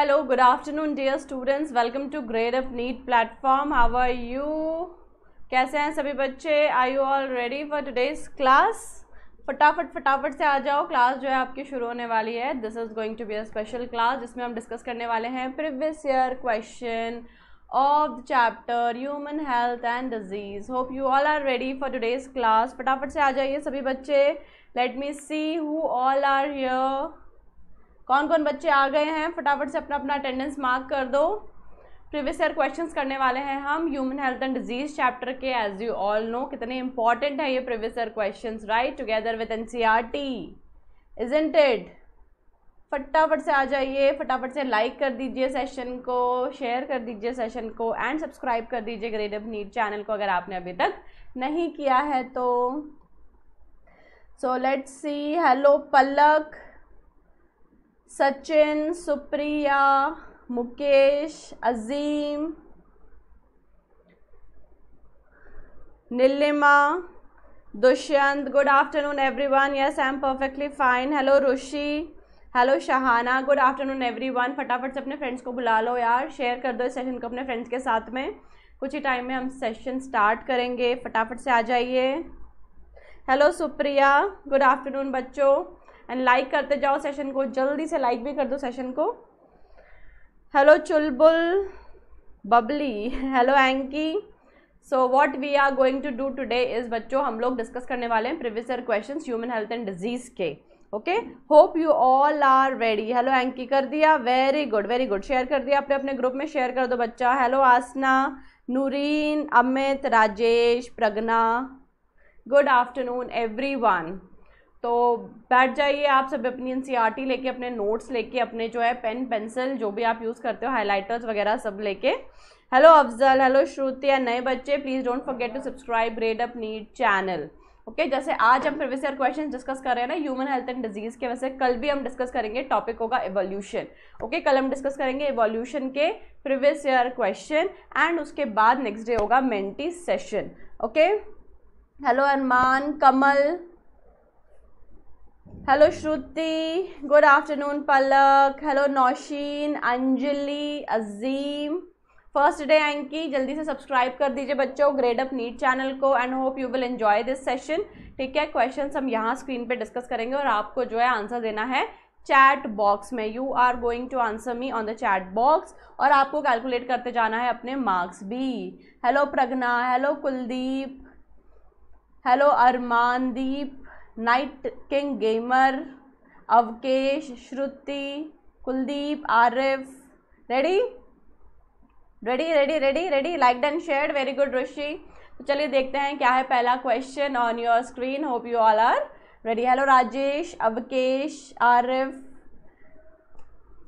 hello good afternoon dear students welcome to grade up neat platform how are you कैसे हैं सभी बच्चे I you all ready for today's class फटाफट फटाफट से आ जाओ क्लास जो है आपकी शुरू होने वाली है this is going to be a special class जिसमें हम डिस्कस करने वाले हैं previous year question of the chapter human health and disease hope you all are ready for today's class फटाफट से आ जाइए सभी बच्चे let me see who all are here कौन कौन बच्चे आ गए हैं फटाफट से अपना अपना अटेंडेंस मार्क कर दो प्रीवियस ईयर क्वेश्चन करने वाले हैं हम human health and disease chapter के एज यू ऑल नो कितने इंपॉर्टेंट है ये previous year question right together with N C R T is इंटेड फटाफट से आ जाइए फटाफट से लाइक कर दीजिए सेशन को शेयर कर दीजिए सेशन को एंड सब्सक्राइब कर दीजिए ग्रेड ऑफ नीट चैनल को अगर आपने अभी तक नहीं किया है तो so let's see hello Palak Sachin Supriya Mukesh Azeem Neelima Dushyant good afternoon everyone yes I am perfectly fine hello Rishi hello Shahana good afternoon everyone फटाफट से अपने फ्रेंड्स को बुला लो यार शेयर कर दो इस सेशन को अपने फ्रेंड्स के साथ में कुछ ही टाइम में हम सेशन स्टार्ट करेंगे फटाफट से आ जाइए हेलो सुप्रिया गुड आफ्टरनून बच्चों एंड लाइक करते जाओ सेशन को जल्दी से लाइक भी कर दो सेशन को hello Chulbul Babli hello Anki so what we are going to do today is बच्चों हम लोग डिस्कस करने वाले हैं previous year question human health and disease के okay hope you all are ready hello Anki कर दिया very good very good share कर दिया अपने अपने ग्रुप में शेयर कर दो बच्चा hello Aasna Noorin Amit Rajesh Pragna good afternoon everyone तो बैठ जाइए आप सब अपनी एन सी e लेके अपने नोट्स लेके अपने जो है पेन पेंसिल जो भी आप यूज़ करते हो हाइलाइटर्स वगैरह सब लेके हेलो अफजल हेलो श्रुति या नए बच्चे please don't forget to subscribe grade up NEET channel okay जैसे आज हम प्रीवियस ईयर क्वेश्चन डिस्कस कर रहे हैं ना ह्यूमन हेल्थ एंड डिजीज़ के वैसे कल भी हम डिस्कस करेंगे टॉपिक होगा एवोल्यूशन ओके कल हम डिस्कस करेंगे एवोल्यूशन के प्रीवियस ईयर क्वेश्चन एंड उसके बाद नेक्स्ट डे होगा mentee session okay hello Arman Kamal hello Shruti good afternoon Palak hello Nausheen Anjali Azeem first day Anki जल्दी से सब्सक्राइब कर दीजिए बच्चों ग्रेड अप नीट चैनल को and hope you will enjoy this session ठीक है क्वेश्चन हम यहाँ स्क्रीन पे डिस्कस करेंगे और आपको जो है आंसर देना है चैट बॉक्स में you are going to answer me on the chat box और आपको कैलकुलेट करते जाना है अपने मार्क्स भी hello Pragna hello Kuldeep hello Armandeep night king gamer Avkesh Shruti Kuldeep Arif ready ready ready ready ready like and share very good Rishi तो चलिए देखते हैं क्या है पहला question on your screen hope you all are ready hello Rajesh Avkesh Arif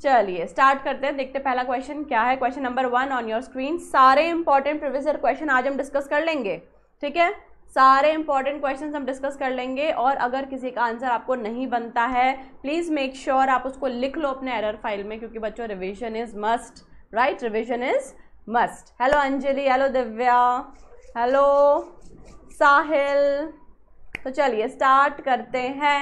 चलिए स्टार्ट करते हैं देखते हैं पहला क्वेश्चन क्या है question number one on your screen सारे इंपॉर्टेंट प्रोविजर क्वेश्चन आज हम डिस्कस कर लेंगे ठीक है सारे इंपॉर्टेंट क्वेश्चन हम डिस्कस कर लेंगे और अगर किसी का आंसर आपको नहीं बनता है प्लीज़ मेक श्योर आप उसको लिख लो अपने एरर फाइल में क्योंकि बच्चों revision is must right revision is must hello Anjali hello Divya hello Sahil तो चलिए स्टार्ट करते हैं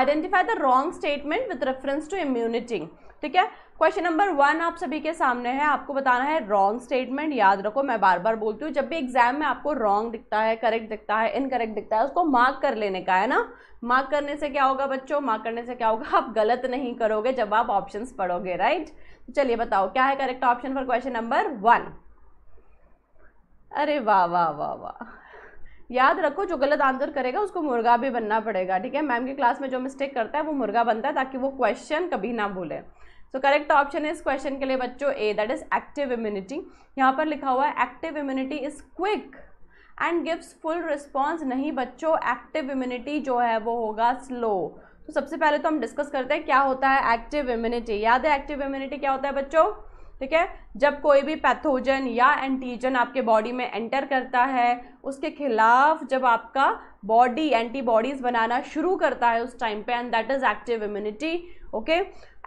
identify the wrong statement with reference to immunity ठीक है क्वेश्चन नंबर वन आप सभी के सामने है आपको बताना है रॉन्ग स्टेटमेंट याद रखो मैं बार बार बोलती हूँ जब भी एग्जाम में आपको रॉन्ग दिखता है करेक्ट दिखता है इनकरेक्ट दिखता है उसको मार्क कर लेने का है ना मार्क करने से क्या होगा बच्चों मार्क करने से क्या होगा आप गलत नहीं करोगे जब आप ऑप्शन पढ़ोगे राइट तो चलिए बताओ क्या है correct option for question number one अरे वाह वाह वाह वाह याद रखो जो गलत आंसर करेगा उसको मुर्गा भी बनना पड़ेगा ठीक है मैम की क्लास में जो मिस्टेक करता है वो मुर्गा बनता है ताकि वो क्वेश्चन कभी ना भूले सो करेक्ट ऑप्शन है इस क्वेश्चन के लिए बच्चों A that is active immunity यहाँ पर लिखा हुआ है active immunity is quick and gives full response नहीं बच्चों एक्टिव इम्यूनिटी जो है वो होगा स्लो तो सबसे पहले तो हम डिस्कस करते हैं क्या होता है एक्टिव इम्यूनिटी याद है एक्टिव इम्यूनिटी क्या होता है बच्चों ठीक है जब कोई भी पैथोजन या एंटीजन आपके बॉडी में एंटर करता है उसके खिलाफ जब आपका बॉडी एंटीबॉडीज बनाना शुरू करता है उस टाइम पे and that is active immunity okay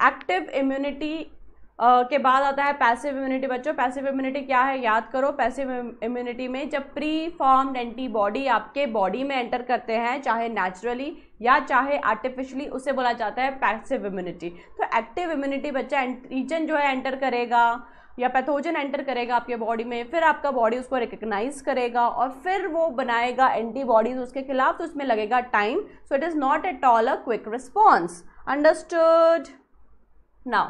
active immunity Uh, के बाद आता है पैसिव इम्यूनिटी बच्चों पैसिव इम्यूनिटी क्या है याद करो पैसिव इम्यूनिटी में जब प्री फॉर्म्ड एंटीबॉडी आपके बॉडी में एंटर करते हैं चाहे नेचुरली या चाहे आर्टिफिशियली उसे बोला जाता है पैसिव इम्यूनिटी तो एक्टिव इम्यूनिटी बच्चा एंटीजन जो है एंटर करेगा या पैथोजन एंटर करेगा आपके बॉडी में फिर आपका बॉडी उसको रिकग्नाइज करेगा और फिर वो बनाएगा एंटीबॉडीज उसके खिलाफ तो उसमें लगेगा time so it is not at all a quick response understood now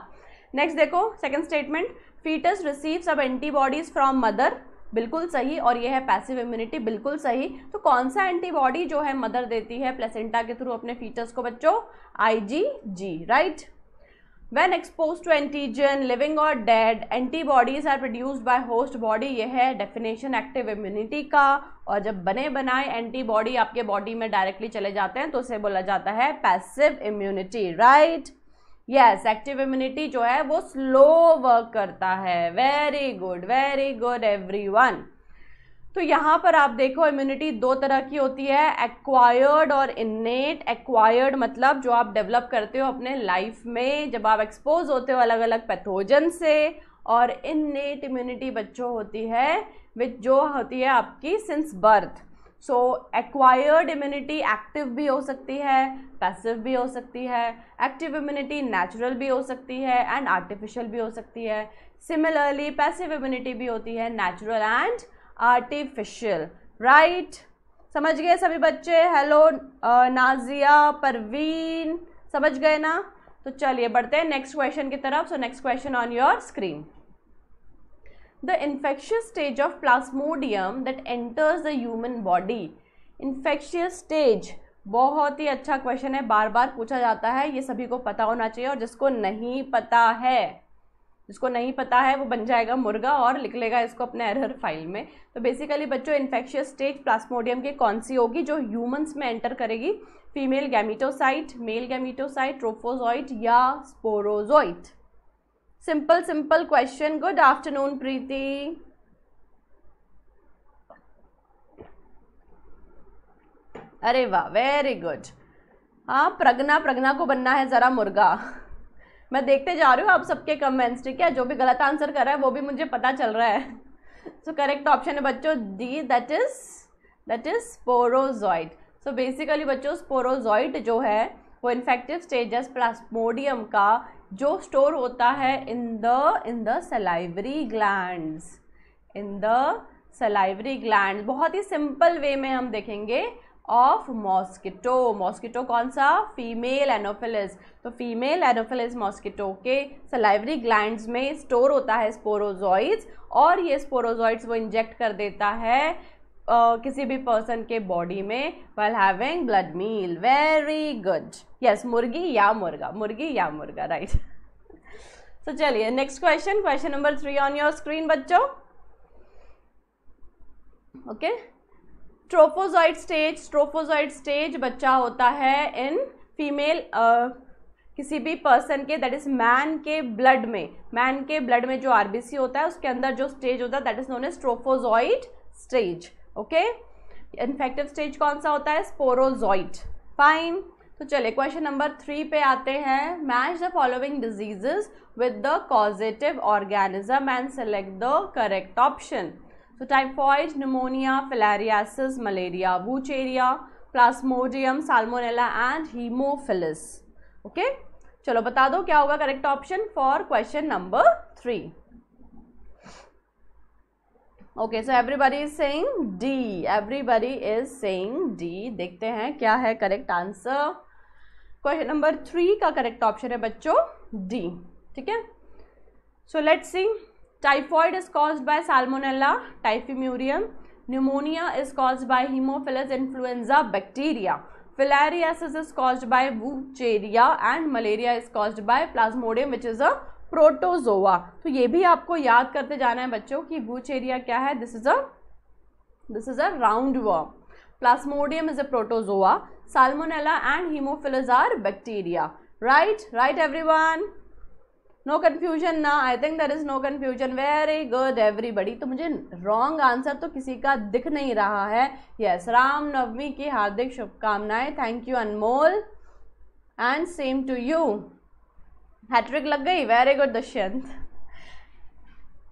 next देखो सेकेंड स्टेटमेंट फीटस रिसीव सब एंटीबॉडीज फ्रॉम मदर बिल्कुल सही और यह है पैसिव इम्यूनिटी बिल्कुल सही तो कौन सा एंटीबॉडी जो है मदर देती है प्लेसेंटा के थ्रू अपने फीटस को बच्चों जी right when expose to antigen living और dead antibodies are produced by host body यह है डेफिनेशन एक्टिव इम्यूनिटी का और जब बने बनाए एंटीबॉडी आपके बॉडी में डायरेक्टली चले जाते हैं तो उसे बोला जाता है immunity right right? Yes active immunity जो है वो स्लो वर्क करता है very good very good one तो यहाँ पर आप देखो इम्यूनिटी दो तरह की होती है एक्वायर्ड और इन्नेट एक्वायर्ड मतलब जो आप डेवलप करते हो अपने लाइफ में जब आप एक्सपोज होते हो अलग अलग पैथोजन से और इन्नेट इम्यूनिटी बच्चों होती है विच जो होती है आपकी since birth so acquired immunity active भी हो सकती है पैसिव भी हो सकती है एक्टिव इम्यूनिटी नेचुरल भी हो सकती है एंड आर्टिफिशियल भी हो सकती है सिमिलरली पैसिव इम्यूनिटी भी होती है नेचुरल एंड आर्टिफिशियल राइट समझ गए सभी बच्चे हेलो नाजिया परवीन समझ गए ना तो चलिए बढ़ते हैं नेक्स्ट क्वेश्चन की तरफ so next question on your screen the infectious stage of plasmodium that enters the human body infectious stage बहुत ही अच्छा क्वेश्चन है बार बार पूछा जाता है ये सभी को पता होना चाहिए और जिसको नहीं पता है जिसको नहीं पता है वो बन जाएगा मुर्गा और लिख लेगा इसको अपने एरर फाइल में तो बेसिकली बच्चों इन्फेक्शियस स्टेज प्लास्मोडियम की कौन सी होगी जो ह्यूमंस में एंटर करेगी female gametocyte male gametocyte trophozoite या sporozoite simple simple question good afternoon Preeti अरे वाह वेरी गुड हाँ प्रगना प्रगना को बनना है ज़रा मुर्गा मैं देखते जा रही हूँ आप सबके कमेंट्स ठीक है जो भी गलत आंसर कर रहा है वो भी मुझे पता चल रहा है सो करेक्ट ऑप्शन है बच्चों D that is that is sporozoite so basically बच्चों स्पोरोजॉइड जो है वो इन्फेक्टिव स्टेजस प्लास्मोडियम का जो स्टोर होता है in the in the salivary gland in the salivary gland बहुत ही सिंपल वे में हम देखेंगे ऑफ मॉस्किटो मॉस्किटो कौन सा फीमेल एनोफिलिस तो फीमेल एनोफिलिस मॉस्किटो के सलाइवरी ग्लैंड में स्टोर होता है स्पोरोजॉइड्स और ये स्पोरोजॉइड्स वो इंजेक्ट कर देता है किसी भी पर्सन के बॉडी में well having blood meal very good yes मुर्गी या मुर्गा मुर्गी या मुर्गा राइट तो चलिए next question question number three on your screen बच्चों okay trophozoite stage trophozoite stage बच्चा होता है इन फीमेल किसी भी पर्सन के दैट इज मैन के ब्लड में मैन के ब्लड में जो आरबीसी होता है उसके अंदर जो स्टेज होता है that is known as trophozoite stage okay infective stage कौन सा होता है स्पोरोजॉइट फाइन तो चले क्वेश्चन नंबर थ्री पे आते हैं match the following diseases with the causative organism and select the correct option तो typhoid pneumonia filariasis malaria wuchereria plasmodium salmonella and haemophilus okay चलो बता दो क्या होगा correct option for question number three okay so everybody is saying D everybody is saying D देखते हैं क्या है correct answer question number three का करेक्ट ऑप्शन है बच्चों डी ठीक है so let see typhoid is cause by salmonella typhimurium pneumonia is cause by haemophilus influenza bacteria filariasis is cause by wuchereria and malaria is cause by plasmodium which is a protozoa तो ये भी आपको याद करते जाना है बच्चों कि वूचेरिया क्या है this is a this is a roundworm plasmodium is a protozoa salmonella and haemophilus are bacteria right right everyone no confusion ना I think there is no confusion very good everybody तो मुझे wrong answer तो किसी का दिख नहीं रहा है यस yes, नवमी की हार्दिक शुभकामनाएं thank you Anmol and same to you hattrick लग गई वेरी गुड दुष्यंत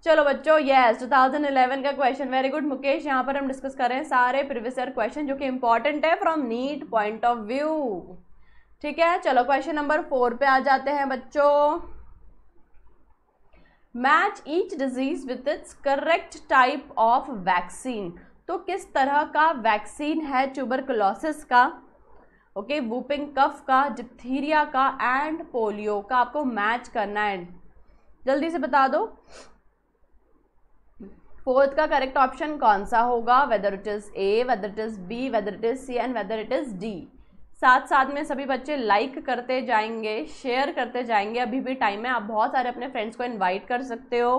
चलो बच्चों यस yes, 2011 का क्वेश्चन वेरी गुड मुकेश यहाँ पर हम डिस्कस कर रहे हैं सारे प्रीवियस ईयर क्वेश्चन जो कि इंपॉर्टेंट है from NEET point of view ठीक है चलो क्वेश्चन नंबर फोर पे आ जाते हैं बच्चों match each disease with its correct type of vaccine तो किस तरह का वैक्सीन है ट्यूबरकुलोसिस का ओके वूपिंग कफ का डिप्थीरिया का एंड पोलियो का आपको मैच करना है जल्दी से बता दो फोर्थ का करेक्ट ऑप्शन कौन सा होगा whether it is A whether it is B whether it is C and whether it is D साथ साथ में सभी बच्चे लाइक करते जाएंगे शेयर करते जाएंगे अभी भी टाइम है आप बहुत सारे अपने फ्रेंड्स को इनवाइट कर सकते हो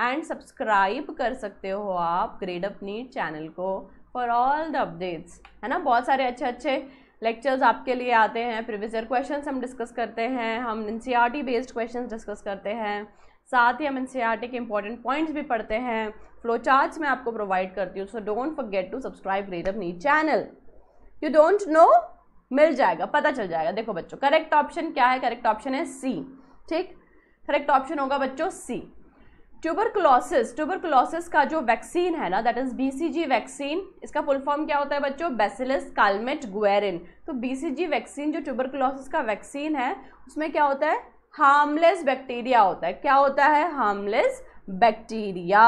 एंड सब्सक्राइब कर सकते हो आप ग्रेड अप नीट चैनल को फॉर ऑल द अपडेट्स है ना बहुत सारे अच्छे अच्छे लेक्चर्स आपके लिए आते हैं प्रीवियस ईयर क्वेश्चन हम डिस्कस करते हैं हम एन बेस्ड क्वेश्चन डिस्कस करते हैं साथ ही हम एन e के इंपॉर्टेंट पॉइंट्स भी पढ़ते हैं फ्लो चार्ज मैं आपको प्रोवाइड करती हूँ so don't forget to subscribe रीड अपनी चैनल यू डोंट नो मिल जाएगा पता चल जाएगा देखो बच्चों करेक्ट ऑप्शन क्या है करेक्ट ऑप्शन है सी ठीक करेक्ट ऑप्शन होगा बच्चों सी ट्यूबरकुलोसिस ट्यूबरकुलोसिस का जो वैक्सीन है ना दैट इज बीसीजी वैक्सीन इसका फुल फॉर्म क्या होता है बच्चों बेसिलस कालमेट गुएरिन तो बीसीजी वैक्सीन जो ट्यूबरकुलोसिस का वैक्सीन है उसमें क्या होता है हार्मलेस बैक्टीरिया होता है क्या होता है हार्मलेस बैक्टीरिया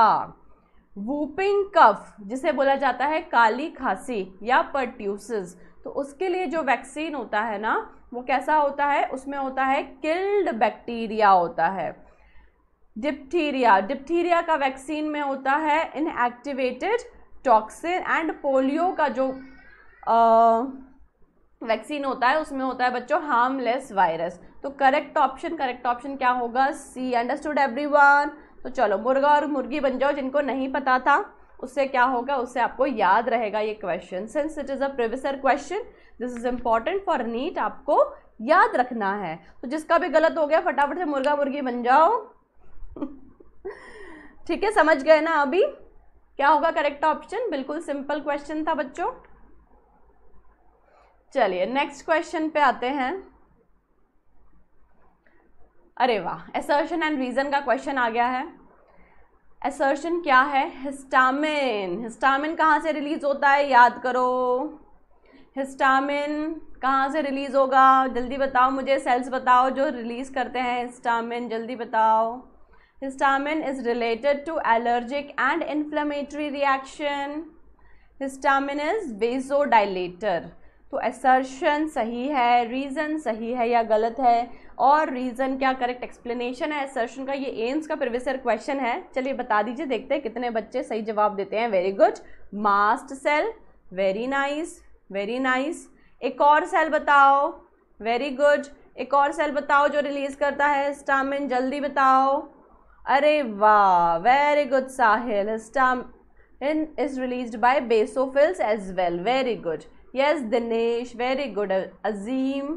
वूपिंग कफ जिसे बोला जाता है काली खांसी या परट्यूसिस तो उसके लिए जो वैक्सीन होता है ना वो कैसा होता है उसमें होता है किल्ड बैक्टीरिया होता है डिप्टीरिया डिप्थीरिया का वैक्सीन में होता है इनएक्टिवेटेड टॉक्सिन एंड पोलियो का जो वैक्सीन होता है उसमें होता है बच्चों हार्मलेस वायरस तो करेक्ट ऑप्शन करेक्ट ऑप्शन क्या होगा सी अंडरस्टूड एवरीवन तो चलो मुर्गा और मुर्गी बन जाओ जिनको नहीं पता था उससे क्या होगा उससे आपको याद रहेगा ये question since it is a previous question this is important for NEET आपको याद रखना है तो जिसका भी गलत हो गया फटाफट से मुर्गा मुर्गी बन जाओ ठीक है समझ गए ना अभी क्या होगा करेक्ट ऑप्शन बिल्कुल सिंपल क्वेश्चन था बच्चों चलिए नेक्स्ट क्वेश्चन पे आते हैं अरे वाह एसर्शन एंड रीजन का क्वेश्चन आ गया है एसर्शन क्या है हिस्टामिन हिस्टामिन कहाँ से रिलीज होता है याद करो हिस्टामिन कहाँ से रिलीज़ होगा जल्दी बताओ मुझे सेल्स बताओ जो रिलीज़ करते हैं हिस्टामिन जल्दी बताओ Histamine is related to allergic and inflammatory reaction. Histamine is vasodilator. तो assertion सही है reason सही है या गलत है और रीज़न क्या करेक्ट एक्सप्लेनेशन है एसर्शन का ये एम्स का प्रीवियस क्वेश्चन है चलिए बता दीजिए देखते हैं कितने बच्चे सही जवाब देते हैं very good mast cell very nice very nice एक और सेल बताओ वेरी गुड एक और सेल बताओ जो रिलीज करता है स्टामिन जल्दी बताओ अरे वाह very good Sahil histamine is is released by as well very good good Dinesh very good Azeem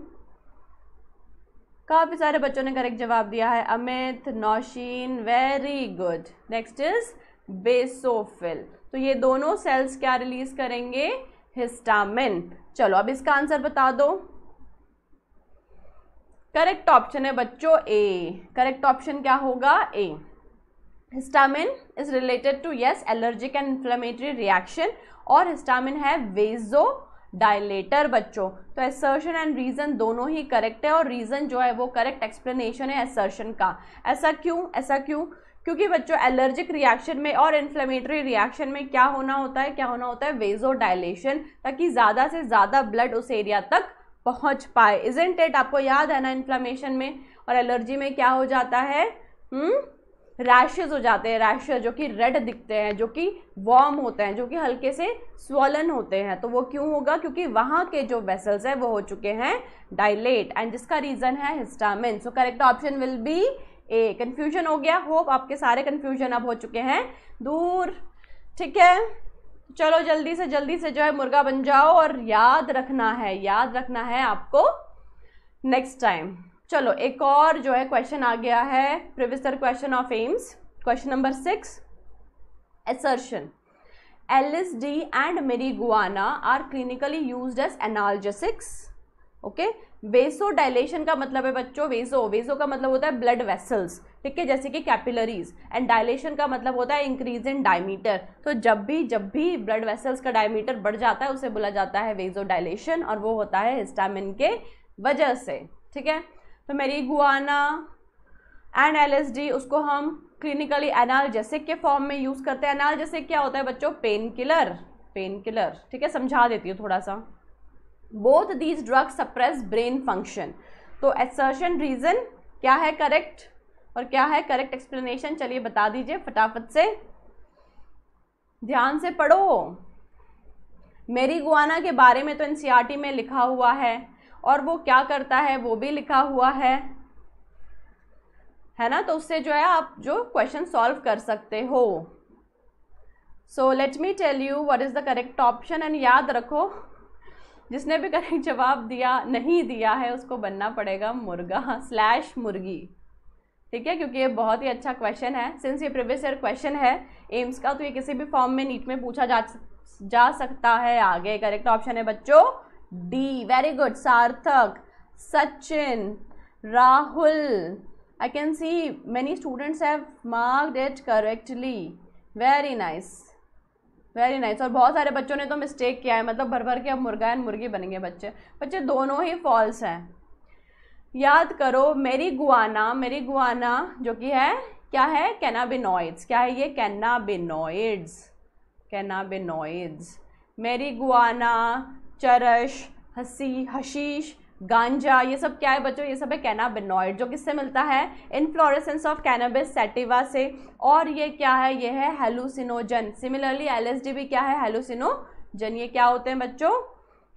काफ़ी सारे बच्चों ने करेक्ट जवाब दिया है Amit Nausheen very good next is basophil तो ये दोनों सेल्स क्या रिलीज करेंगे हिस्टामिन चलो अब इसका आंसर बता दो करेक्ट ऑप्शन है बच्चों ए करेक्ट ऑप्शन क्या होगा A histamine is related to yes allergic and inflammatory reaction और हिस्टामिन है वेजो डायलेटर बच्चों तो एसर्शन एंड रीज़न दोनों ही करेक्ट है और रीज़न जो है वो करेक्ट एक्सप्लेनेशन है एसर्शन का ऐसा क्यों ऐसा क्यों क्योंकि बच्चों एलर्जिक रिएक्शन में और इन्फ्लेमेटरी रिएक्शन में क्या होना होता है क्या होना होता है वेजो डायलेशन ताकि ज़्यादा से ज़्यादा ब्लड उस एरिया तक पहुंच पाए इजेंट इट आपको याद है ना इन्फ्लामेशन में और एलर्जी में क्या हो जाता है रैशेज हम्म? हो जाते हैं रैशेज जो कि रेड दिखते हैं जो कि वॉर्म होते हैं जो कि हल्के से स्वलन होते हैं तो वो क्यों होगा क्योंकि वहाँ के जो वेसल्स हैं वो हो चुके हैं डायलेट एंड जिसका रीज़न है histamine so correct option will be A confusion हो गया होप आपके सारे कन्फ्यूजन अब हो चुके हैं दूर ठीक है चलो जल्दी से जल्दी से जो है मुर्गा बन जाओ और याद रखना है याद रखना है आपको नेक्स्ट टाइम चलो एक और जो है क्वेश्चन आ गया है previous question of AIIMS question number six assertion D and marijuana are clinically use as analgesics okay vasodilation का मतलब है बच्चों वेसो वेसो का मतलब होता है ब्लड वेसल्स ठीक है जैसे कि कैपिलरीज एंड डायलेशन का मतलब होता है इंक्रीज इन डायमीटर तो जब भी जब भी ब्लड वेसल्स का डायमीटर बढ़ जाता है उसे बोला जाता है वेजो डायलेशन और वो होता है हिस्टामिन के वजह से ठीक है तो मेरी गुआना एंड डी उसको हम क्लिनिकली एनालजेसिक के फॉर्म में यूज़ करते हैं एनालजेसिक क्या होता है बच्चों पेन किलर पेन किलर ठीक है समझा देती हूँ थोड़ा सा both these drug suppress brain function तो एसर्शन रीज़न क्या है करेक्ट और क्या है करेक्ट एक्सप्लेनेशन चलिए बता दीजिए फटाफट से ध्यान से पढ़ो मेरी गुआना के बारे में तो एनसीईआरटी e में लिखा हुआ है और वो क्या करता है वो भी लिखा हुआ है है ना तो उससे जो है आप जो क्वेश्चन सॉल्व कर सकते हो so let me tell you what is the correct option and याद रखो जिसने भी करेक्ट जवाब दिया नहीं दिया है उसको बनना पड़ेगा मुर्गा स्लैश मुर्गी ठीक है क्योंकि ये बहुत ही अच्छा क्वेश्चन है सिंस ये प्रीवियस ईयर क्वेश्चन है एम्स का तो ये किसी भी फॉर्म में नीट में पूछा जा जा सकता है आगे करेक्ट ऑप्शन है बच्चों D very good Sarthak Sachin Rahul I can see many students have marked it correctly very nice very nice और बहुत सारे बच्चों ने तो मिस्टेक किया है मतलब भर भर के अब मुर्गा एंड मुर्गी बनेंगे बच्चे बच्चे दोनों ही फॉल्स हैं याद करो मेरी गुआना मेरी गुआना जो कि है क्या है कैनाबिनॉइड्स क्या है ये cannabinoids cannabinoids marijuana charas हसी हशीश गांजा ये सब क्या है बच्चों ये सब है कैनाबिनॉइड जो किससे मिलता है इनफ्लोरेसेंस ऑफ कैनाबिस सेटिवा से और ये क्या है ये है हेलुसिनोजन सिमिलरली एलएसडी भी क्या है हेलुसिनोजन ये क्या होते हैं बच्चों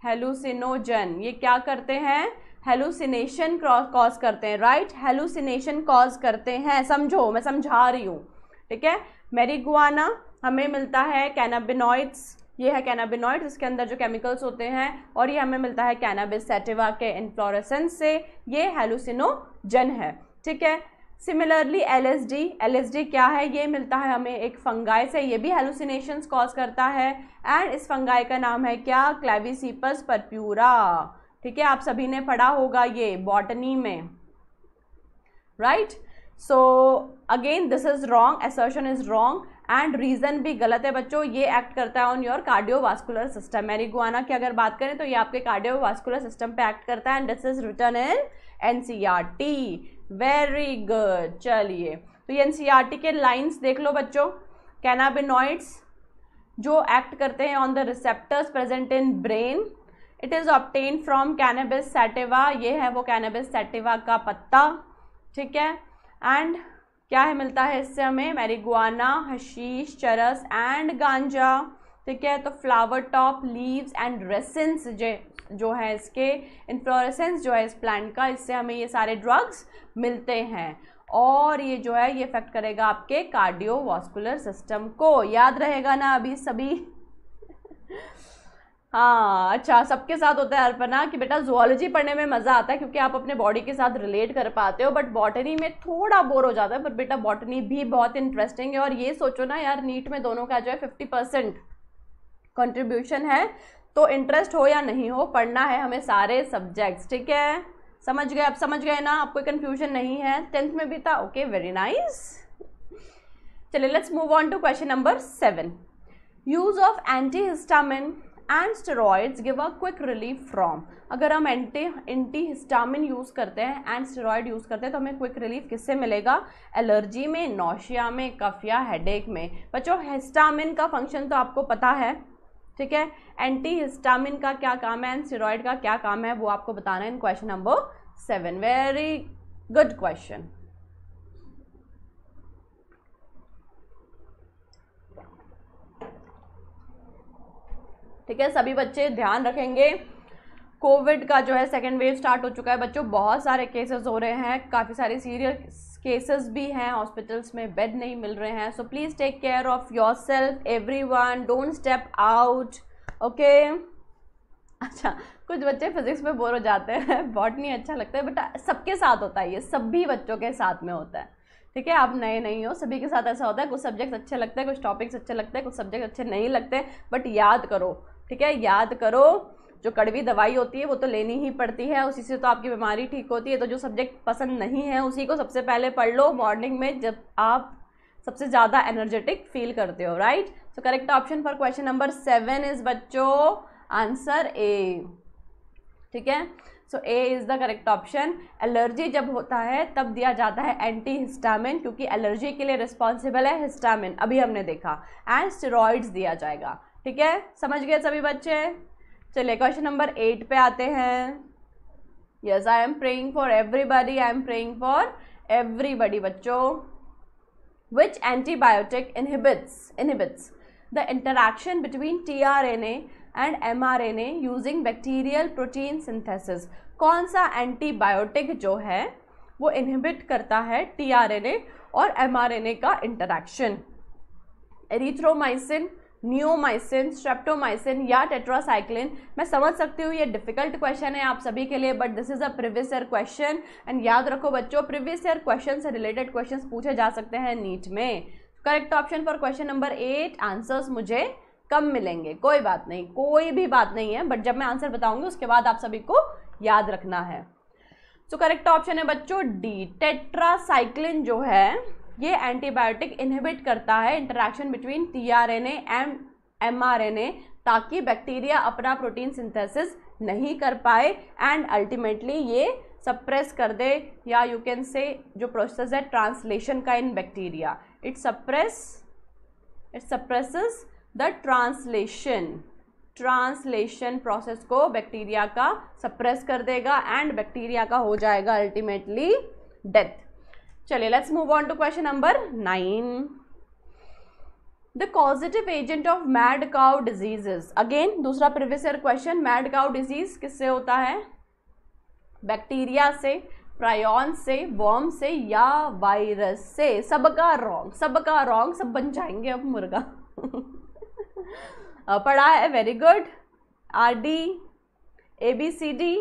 हेलुसिनोजन ये क्या करते हैं हेलुसिनेशन कॉज करते हैं राइट हेलुसिनेशन कॉज करते हैं समझो मैं समझा रही हूँ ठीक है मेरीगुआना हमें मिलता है कैनाबिनॉइड्स ये है कैनाबिनॉइड इसके अंदर जो केमिकल्स होते हैं और ये हमें मिलता है कैनाबिस सेटिवा के इन्फ्लोरेसेंस से ये हेलुसिनोजन है ठीक है सिमिलरली एलएसडी एलएसडी क्या है ये मिलता है हमें एक फंगाई से ये भी हेलुसिनेशन कॉज करता है एंड इस फंगाई का नाम है क्या क्लेविसीपस परप्यूरा ठीक है आप सभी ने पढ़ा होगा ये बॉटनी में right so again this is wrong assertion is wrong and reason भी गलत है बच्चों ये एक्ट करता है ऑन योर कार्डियोवास्कुलर सिस्टम गुआना की अगर बात करें तो ये आपके कार्डियोवास्कुलर सिस्टम पे एक्ट करता है and this is written in T very good चलिए तो ये टी e के लाइन्स देख लो बच्चों कैनाबिनॉइड्स जो एक्ट करते हैं on the receptors present in brain it is obtained from cannabis sativa ये है वो कैनबिस सेटिवा का पत्ता ठीक है एंड क्या है मिलता है इससे हमें मैरिगुआना हशीश चरस एंड गांजा ठीक है तो flower top leaves and resins जो है इसके इन्फ्लोरेसेंस जो है इस प्लांट का इससे हमें ये सारे ड्रग्स मिलते हैं और ये जो है ये इफेक्ट करेगा आपके कार्डियोवास्कुलर सिस्टम को याद रहेगा ना अभी सभी हाँ अच्छा सबके साथ होता है अर्पना कि बेटा जोलॉजी पढ़ने में मज़ा आता है क्योंकि आप अपने बॉडी के साथ रिलेट कर पाते हो बट बॉटनी में थोड़ा बोर हो जाता है पर बेटा बॉटनी भी बहुत इंटरेस्टिंग है और ये सोचो ना यार नीट में दोनों का जो है फिफ्टी परसेंट कंट्रीब्यूशन है तो इंटरेस्ट हो या नहीं हो पढ़ना है हमें सारे सब्जेक्ट्स ठीक है समझ गए आप समझ गए ना आपको कन्फ्यूजन नहीं है टेंथ में भी था ओके वेरी नाइस चलिए let's move on to question number seven use of antihistamine and steroids give a quick relief from अगर हम एंटी एंटी हिस्टामिन यूज़ करते हैं एंड स्टेरॉयड यूज़ करते हैं तो हमें क्विक रिलीफ किससे मिलेगा एलर्जी में नोशिया में कफिया हेडेक में बच्चों हिस्टामिन का फंक्शन तो आपको पता है ठीक है एंटी हिस्टामिन का क्या काम है एंड स्टेरॉयड का क्या काम है वो आपको बताना है in question number seven very good question ठीक है सभी बच्चे ध्यान रखेंगे कोविड का जो है सेकेंड वेव स्टार्ट हो चुका है बच्चों बहुत सारे केसेस हो रहे हैं काफ़ी सारे सीरियस केसेस भी हैं हॉस्पिटल्स में बेड नहीं मिल रहे हैं so please take care of yourself everyone don't step out okay अच्छा कुछ बच्चे फिजिक्स में बोर हो जाते हैं बॉटनी अच्छा लगता है बट सबके साथ होता है ये सभी बच्चों के साथ में होता है ठीक है आप नए नहीं हो सभी के साथ ऐसा होता है कुछ सब्जेक्ट्स अच्छे लगते हैं कुछ टॉपिक्स अच्छे लगते हैं कुछ सब्जेक्ट अच्छे नहीं लगते बट याद करो ठीक है याद करो जो कड़वी दवाई होती है वो तो लेनी ही पड़ती है उसी से तो आपकी बीमारी ठीक होती है तो जो सब्जेक्ट पसंद नहीं है उसी को सबसे पहले पढ़ लो मॉर्निंग में जब आप सबसे ज़्यादा एनर्जेटिक फील करते हो right so correct option for question number seven is बच्चों आंसर ए ठीक है so A is the correct option allergy जब होता है तब दिया जाता है एंटी हिस्टामिन क्योंकि एलर्जी के लिए रिस्पॉन्सिबल है हिस्टामिन अभी हमने देखा एंड स्टेरॉइड्स दिया जाएगा ठीक है समझ गए सभी बच्चे चलिए क्वेश्चन नंबर एट पे आते हैं yes I am praying for everybody I am praying for everybody बच्चों which antibiotic inhibits inhibits the interaction between T R N A and M R N A using bacterial protein synthesis कौन सा antibiotic जो है वो inhibit करता है T R N ए और M R N A का इंटरक्शन एरिथ्रोमाइसिन न्योमाइसिन स्ट्रेप्टोमाइसिन या टेट्रासाइक्लिन मैं समझ सकती हूँ ये डिफिकल्ट क्वेश्चन है आप सभी के लिए but this is a previous year question and याद रखो बच्चों प्रीवियस ईयर क्वेश्चन से रिलेटेड क्वेश्चन पूछे जा सकते हैं नीट में correct option for question number eight answers मुझे कम मिलेंगे कोई बात नहीं कोई भी बात नहीं है बट जब मैं आंसर बताऊंगी उसके बाद आप सभी को याद रखना है सो करेक्ट ऑप्शन है बच्चों डी टेट्रासाइक्लिन जो है ये एंटीबायोटिक इनहिबिट करता है interaction between T R N M M R N A ताकि बैक्टीरिया अपना प्रोटीन सिंथेसिस नहीं कर पाए एंड अल्टीमेटली ये सप्रेस कर दे या यू कैन से जो प्रोसेस है ट्रांसलेशन का in bacteria it suppress it suppresses the translation translation process को बैक्टीरिया का सप्रेस कर देगा एंड बैक्टीरिया का हो जाएगा अल्टीमेटली डेथ चलिए let's move on to question number nine the causative agent of mad cow diseases again दूसरा previous year question mad cow disease किससे होता है बैक्टीरिया से प्रायन से वॉर्म से या वायरस से सबका रॉन्ग सबका रॉन्ग सब बन जाएंगे अब मुर्गा पढ़ा है very good R D A B C D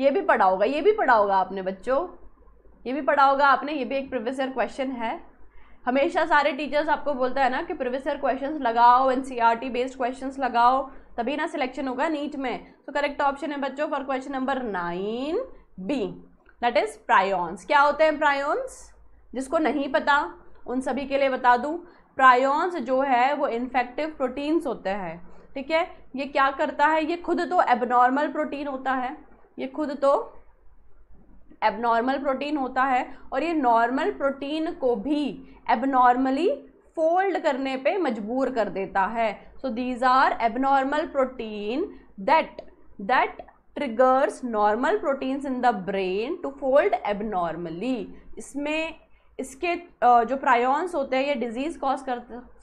ये भी पढ़ा होगा ये भी पढ़ा होगा आपने बच्चों ये भी पढ़ा होगा आपने ये भी एक प्रीवियस ईयर क्वेश्चन है हमेशा सारे टीचर्स आपको बोलता है ना कि प्रीवियस ईयर क्वेश्चंस लगाओ एन बेस्ड क्वेश्चंस लगाओ तभी ना सिलेक्शन होगा नीट में तो करेक्ट ऑप्शन है बच्चों for question number nine B that is prions क्या होते हैं प्रायोन्स जिसको नहीं पता उन सभी के लिए बता दूं प्रायोन्स जो है वो इन्फेक्टिव प्रोटीन्स होते हैं ठीक है ये क्या करता है ये खुद तो एबनॉर्मल प्रोटीन होता है ये खुद तो एबनॉर्मल प्रोटीन होता है और ये नॉर्मल प्रोटीन को भी एबनॉर्मली फोल्ड करने पे मजबूर कर देता है so these are abnormal protein that that triggers normal proteins in the brain to fold abnormally इसमें इसके जो प्रायोन्स होते हैं ये डिजीज़ कॉज कर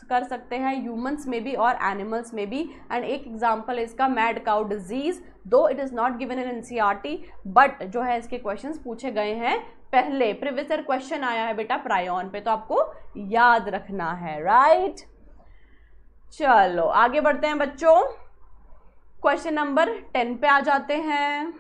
कर सकते हैं ह्यूमंस में भी और एनिमल्स में भी एंड एक एग्जांपल इसका mad cow disease though it is not given in NCERT but जो है इसके क्वेश्चंस पूछे गए हैं पहले प्रीवियस ईयर क्वेश्चन आया है बेटा प्रायोन पे तो आपको याद रखना है राइट right? चलो आगे बढ़ते हैं बच्चों क्वेश्चन नंबर टेन पे आ जाते हैं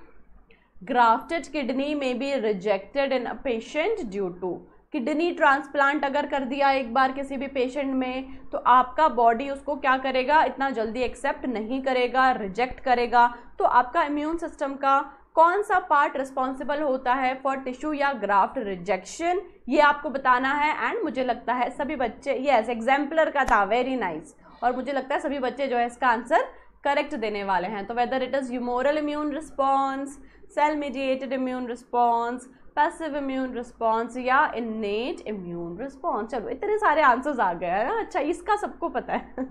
ग्राफ्टेड किडनी में be rejected in a patient due to kidney transplant अगर कर दिया एक बार किसी भी पेशेंट में तो आपका बॉडी उसको क्या करेगा इतना जल्दी एक्सेप्ट नहीं करेगा रिजेक्ट करेगा तो आपका इम्यून सिस्टम का कौन सा पार्ट रिस्पॉन्सिबल होता है फॉर टिश्यू या ग्राफ्ट रिजेक्शन ये आपको बताना है एंड मुझे लगता है सभी बच्चे यस एग्जाम्पलर का था वेरी नाइस nice. और मुझे लगता है सभी बच्चे जो है इसका आंसर करेक्ट देने वाले हैं तो whether it is humoral immune response cell mediated immune response passive immune response या इनेट इम्यून रिस्पॉन्स चलो इतने सारे आंसर्स आ गए हैं ना अच्छा इसका सबको पता है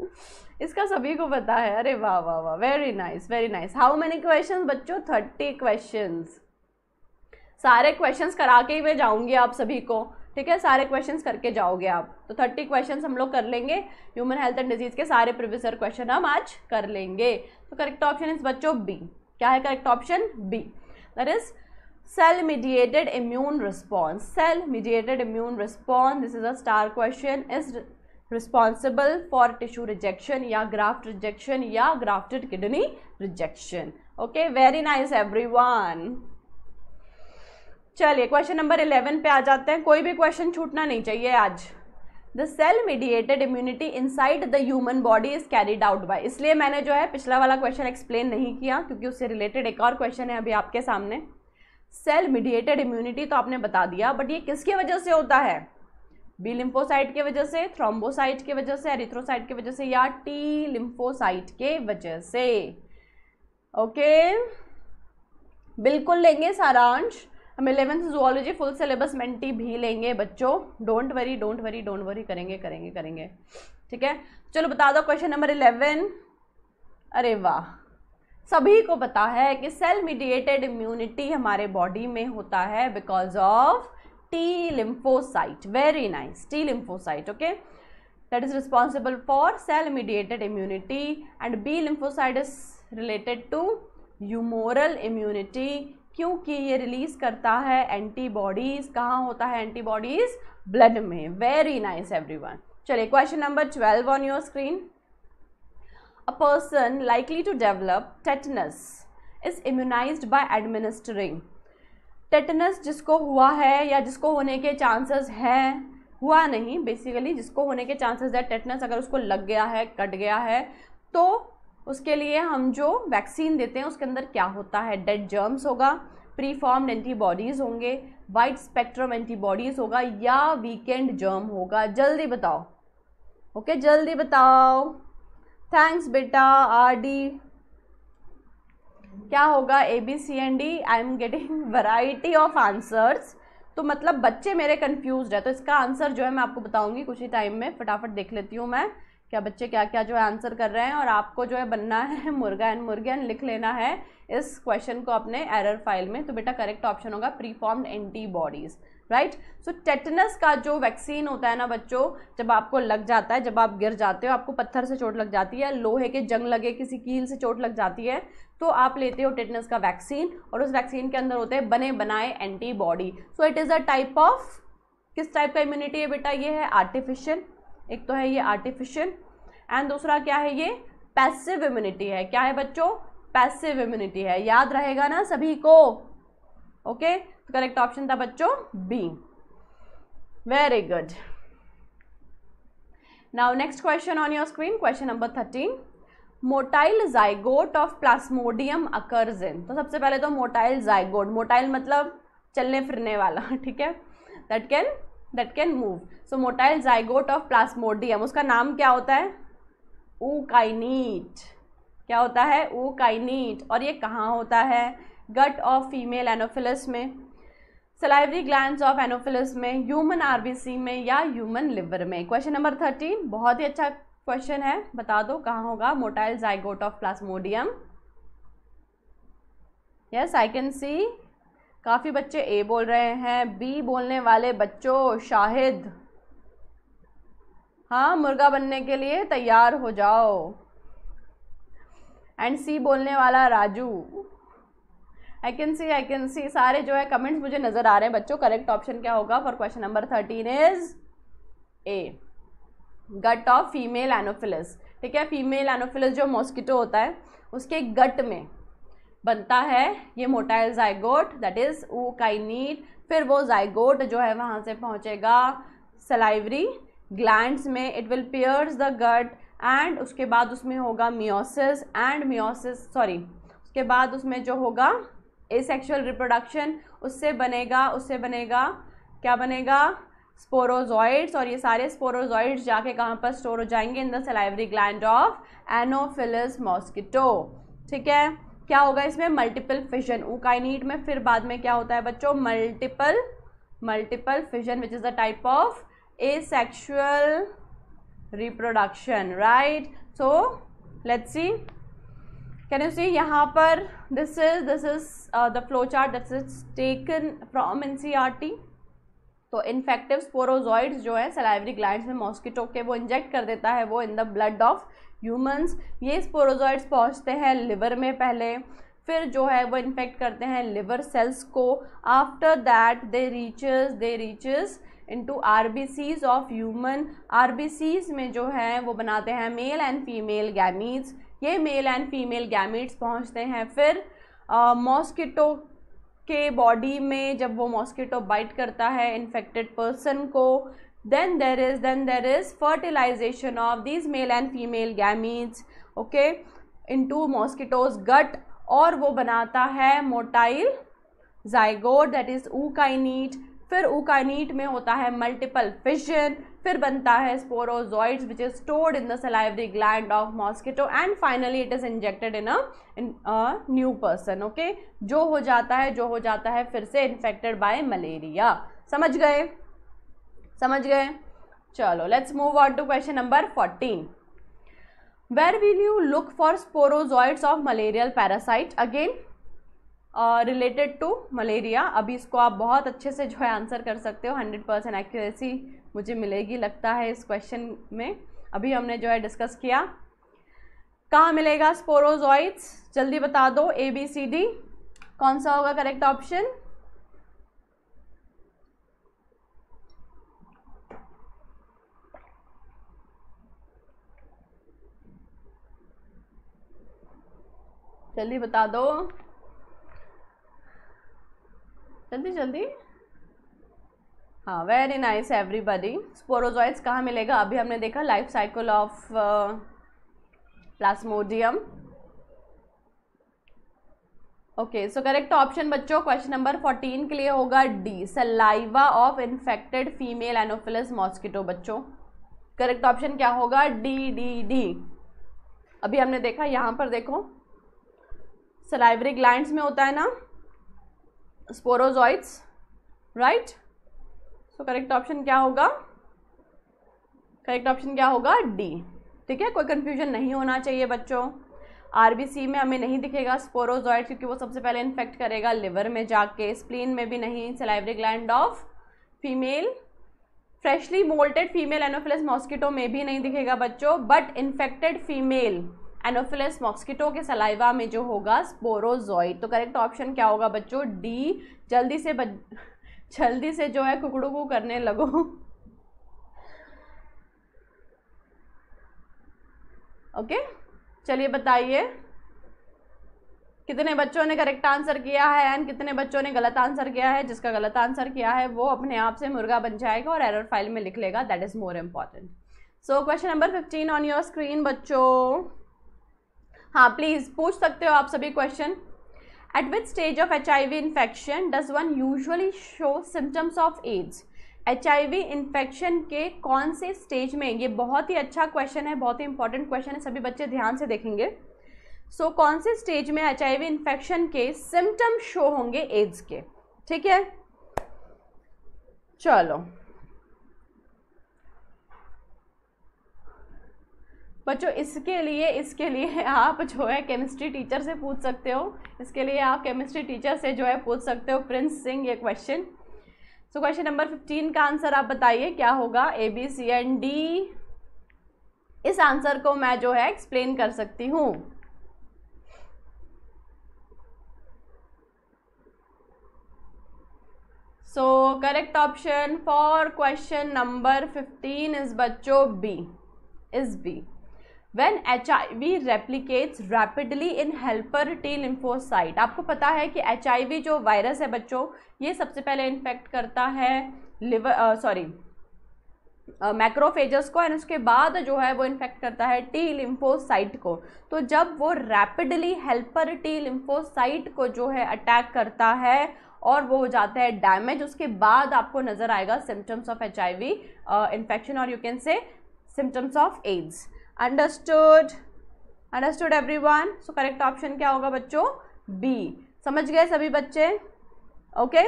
इसका सभी को पता है अरे वाह वाह वाह very nice very nice how many question बच्चों थर्टी क्वेश्चन सारे क्वेश्चंस करा के ही मैं जाऊंगी आप सभी को ठीक है सारे क्वेश्चंस करके जाओगे आप तो थर्टी क्वेश्चंस हम लोग कर लेंगे ह्यूमन हेल्थ एंड डिजीज़ के सारे प्रीवियस क्वेश्चन हम आज कर लेंगे तो करेक्ट ऑप्शन इज बच्चों बी क्या है correct option B that is cell mediated immune response cell mediated immune response this is a star question is responsible for tissue rejection या ग्राफ्ट रिजेक्शन या grafted kidney rejection okay very nice every one चलिए question number eleven पे आ जाते हैं कोई भी question छूटना नहीं चाहिए आज the cell mediated immunity inside the human body is carried out by इसलिए मैंने जो है पिछला वाला क्वेश्चन एक्सप्लेन नहीं किया क्योंकि उससे रिलेटेड एक और क्वेश्चन है अभी आपके सामने सेल मीडिएटेड इम्यूनिटी तो आपने बता दिया बट ये किसकी वजह से होता है बी लिम्फोसाइट के वजह से थ्रोम्बोसाइट के वजह से एरिथ्रोसाइट के वजह से या टी लिम्फोसाइट के वजह से ओके बिल्कुल लेंगे सारांश हम इलेवेंथ जुआलॉजी फुल सिलेबस मेंटी भी लेंगे बच्चों don't worry don't worry don't worry करेंगे करेंगे करेंगे ठीक है चलो बता दो क्वेश्चन नंबर इलेवन अरे वाह सभी को पता है कि सेल मीडिएटेड इम्यूनिटी हमारे बॉडी में होता है because of T lymphocyte very nice T lymphocyte okay that is responsible for cell mediated immunity and B lymphocyte is related to humoral immunity क्योंकि ये रिलीज करता है एंटीबॉडीज कहाँ होता है एंटीबॉडीज ब्लड में वेरी नाइस एवरी वन चलिए question number twelve on your screen a person likely to develop tetanus is immunized by administering tetanus जिसको हुआ है या जिसको होने के chances हैं हुआ नहीं बेसिकली जिसको होने के चांसेस है टेटनस अगर उसको लग गया है कट गया है तो उसके लिए हम जो वैक्सीन देते हैं उसके अंदर क्या होता है डेड जर्म्स होगा प्री एंटीबॉडीज़ होंगे वाइट स्पेक्ट्रम एंटीबॉडीज़ होगा या वीकेंड जर्म होगा जल्दी बताओ ओके जल्दी बताओ थैंक्स बेटा आर डी क्या होगा A B C and D I am getting variety of answers तो मतलब बच्चे मेरे कन्फ्यूज है तो इसका आंसर जो है मैं आपको बताऊंगी कुछ ही टाइम में फटाफट देख लेती हूँ मैं क्या बच्चे क्या क्या जो है आंसर कर रहे हैं और आपको जो है बनना है मुर्गा एंड मुर्गन लिख लेना है इस क्वेश्चन को अपने एरर फाइल में तो बेटा करेक्ट ऑप्शन होगा preformed antibodies right so tetanus का जो वैक्सीन होता है ना बच्चों जब आपको लग जाता है जब आप गिर जाते हो आपको पत्थर से चोट लग जाती है लोहे के जंग लगे किसी कील से चोट लग जाती है तो आप लेते हो टेटनस का वैक्सीन और उस वैक्सीन के अंदर होते हैं बने बनाए antibody so it is a type of किस टाइप का इम्यूनिटी है बेटा ये है आर्टिफिशियल एक तो है ये आर्टिफिशियल एंड दूसरा क्या है ये पैसिव इम्यूनिटी है क्या है बच्चों पैसिव इम्यूनिटी है याद रहेगा ना सभी को ओके okay? करेक्ट तो ऑप्शन था बच्चों B very good now next question on your screen question number thirteen motile zygote of plasmodium occurs in तो सबसे पहले तो मोटाइल जाइगोट मोटाइल मतलब चलने फिरने वाला ठीक है that can that can move so motile zygote of plasmodium उसका नाम क्या होता है काइनीट क्या होता है काइनीट और ये कहाँ होता है गट ऑफ फीमेल एनोफिलस में सलाइवरी ग्लैंड ऑफ एनोफिलस में ह्यूमन आरबीसी में या ह्यूमन लिवर में क्वेश्चन नंबर थर्टीन बहुत ही अच्छा क्वेश्चन है बता दो कहाँ होगा motile zygote of plasmodium yes I can see काफ़ी बच्चे ए बोल रहे हैं बी बोलने वाले बच्चों शाहिद हाँ मुर्गा बनने के लिए तैयार हो जाओ एंड सी बोलने वाला Raju I can see I can see सारे जो है कमेंट्स मुझे नज़र आ रहे हैं बच्चों करेक्ट ऑप्शन क्या होगा for question number thirteen is A gut of female anopheles ठीक है फीमेल एनोफिलस जो मॉस्किटो होता है उसके गट में बनता है ये motile zygote that is ookinete फिर वो जाइगोट जो है वहाँ से पहुँचेगा सलाइवरी ग्लैंड में it will pierce the gut and उसके बाद उसमें होगा मियोसिस एंड मियोसिस सॉरी उसके बाद उसमें जो होगा ए सेक्शुअल रिप्रोडक्शन उससे बनेगा उससे बनेगा क्या बनेगा स्पोरोजॉइड्स और ये सारे स्पोरोजॉइड्स जाके कहाँ पर स्टोर हो जाएंगे in the salivary gland of anopheles mosquito ठीक है क्या होगा इसमें मल्टीपल फिजन ऊकाइनीट में फिर बाद में क्या होता है बच्चों multiple multiple fission which is the type of asexual reproduction right so let's see see यहाँ पर this is this is the flow chart this is taken from N C R T तो infective sporozoite जो है salivary gland में mosquito के वो inject कर देता है वो in the blood of humans ये स्पोरोजॉइड्स पहुँचते हैं लिवर में पहले फिर जो है वो इन्फेक्ट करते हैं लिवर सेल्स को after that they reaches they into R B Cs of human R B Cs में जो है वो बनाते हैं मेल एंड फीमेल गैमीज ये मेल एंड फीमेल गैमेट्स पहुंचते हैं फिर मॉस्किटो के बॉडी में जब वो मॉस्किटो बाइट करता है इन्फेक्टेड पर्सन को then there is then there is fertilization of these male and female gametes okay into mosquitoes gut और वो बनाता है motile zygote that is ookinete फिर ऊकाइनीट में होता है मल्टीपल फिशन फिर बनता है sporozoites which is stored in the salivary gland of mosquito and finally it is injected in a new person okay जो हो जाता है जो हो जाता है फिर से इन्फेक्टेड बाय मलेरिया समझ गए समझ गए चलो let's move on to question number fourteen where will you look for sporozoites of malarial parasite again related to malaria अभी इसको आप बहुत अच्छे से जो है आंसर कर सकते हो हंड्रेड परसेंट एक्यूरेसी मुझे मिलेगी लगता है इस क्वेश्चन में अभी हमने जो है डिस्कस किया कहाँ मिलेगा स्पोरोजॉइड्स जल्दी बता दो ए बी सी डी कौन सा होगा करेक्ट ऑप्शन जल्दी बता दो जल्दी जल्दी हाँ वेरी नाइस एवरीबडी स्पोरोजॉइड्स कहाँ मिलेगा अभी हमने देखा life cycle of plasmodium okay so correct option बच्चों क्वेश्चन नंबर फोर्टीन के लिए होगा D saliva of infected female anopheles mosquito बच्चों करेक्ट ऑप्शन क्या होगा डी डी डी अभी हमने देखा यहाँ पर देखो सलाइवरी ग्लैंड्स में होता है ना स्पोरोजॉइड्स राइट right? तो करेक्ट ऑप्शन क्या होगा करेक्ट ऑप्शन क्या होगा डी ठीक है कोई कन्फ्यूजन नहीं होना चाहिए बच्चों आरबीसी में हमें नहीं दिखेगा स्पोरोजॉइड क्योंकि वो सबसे पहले इन्फेक्ट करेगा लिवर में जाके स्प्लीन में भी नहीं salivary gland of female freshly molted female anopheles mosquito में भी नहीं दिखेगा बच्चों but infected female anopheles mosquito के सलाइवा में जो होगा स्पोरोजॉइड तो करेक्ट ऑप्शन क्या होगा बच्चों डी जल्दी से बच जल्दी से जो है कुकड़ू को करने लगो ओके चलिए बताइए कितने बच्चों ने करेक्ट आंसर किया है एंड कितने बच्चों ने गलत आंसर किया है जिसका गलत आंसर किया है वो अपने आप से मुर्गा बन जाएगा और एरर फाइल में लिख लेगा that is more important so question number fifteen on your screen बच्चों हाँ प्लीज़ पूछ सकते हो आप सभी question at which stage of H I V infection does one usually show symptoms of AIDS H I V infection के कौन से स्टेज में ये बहुत ही अच्छा क्वेश्चन है बहुत ही इंपॉर्टेंट क्वेश्चन है सभी बच्चे ध्यान से देखेंगे सो so, कौन से स्टेज में एच आई वी इन्फेक्शन के सिम्टम्स शो होंगे एड्स के ठीक है चलो बच्चों इसके लिए इसके लिए आप जो है केमिस्ट्री टीचर से पूछ सकते हो इसके लिए आप केमिस्ट्री टीचर से जो है पूछ सकते हो प्रिंस सिंह ये question so question number fifteen का आंसर आप बताइए क्या होगा A B C and D इस आंसर को मैं जो है एक्सप्लेन कर सकती हूँ so correct option for question number fifteen is बच्चों B is B when HIV replicates rapidly in helper T lymphocyte आपको पता है कि HIV जो वायरस है बच्चों ये सबसे पहले इन्फेक्ट करता है लिवर सॉरी मैक्रोफेजस को एंड उसके बाद जो है वो इन्फेक्ट करता है टी लिम्फोसाइट को तो जब वो रैपिडली हेल्पर टी लिम्फोसाइट को जो है अटैक करता है और वो हो जाता है डैमेज उसके बाद आपको नज़र आएगा symptoms of H I V infection और you can say symptoms of AIDS understood understood everyone so correct option क्या होगा बच्चों बी समझ गए सभी बच्चे okay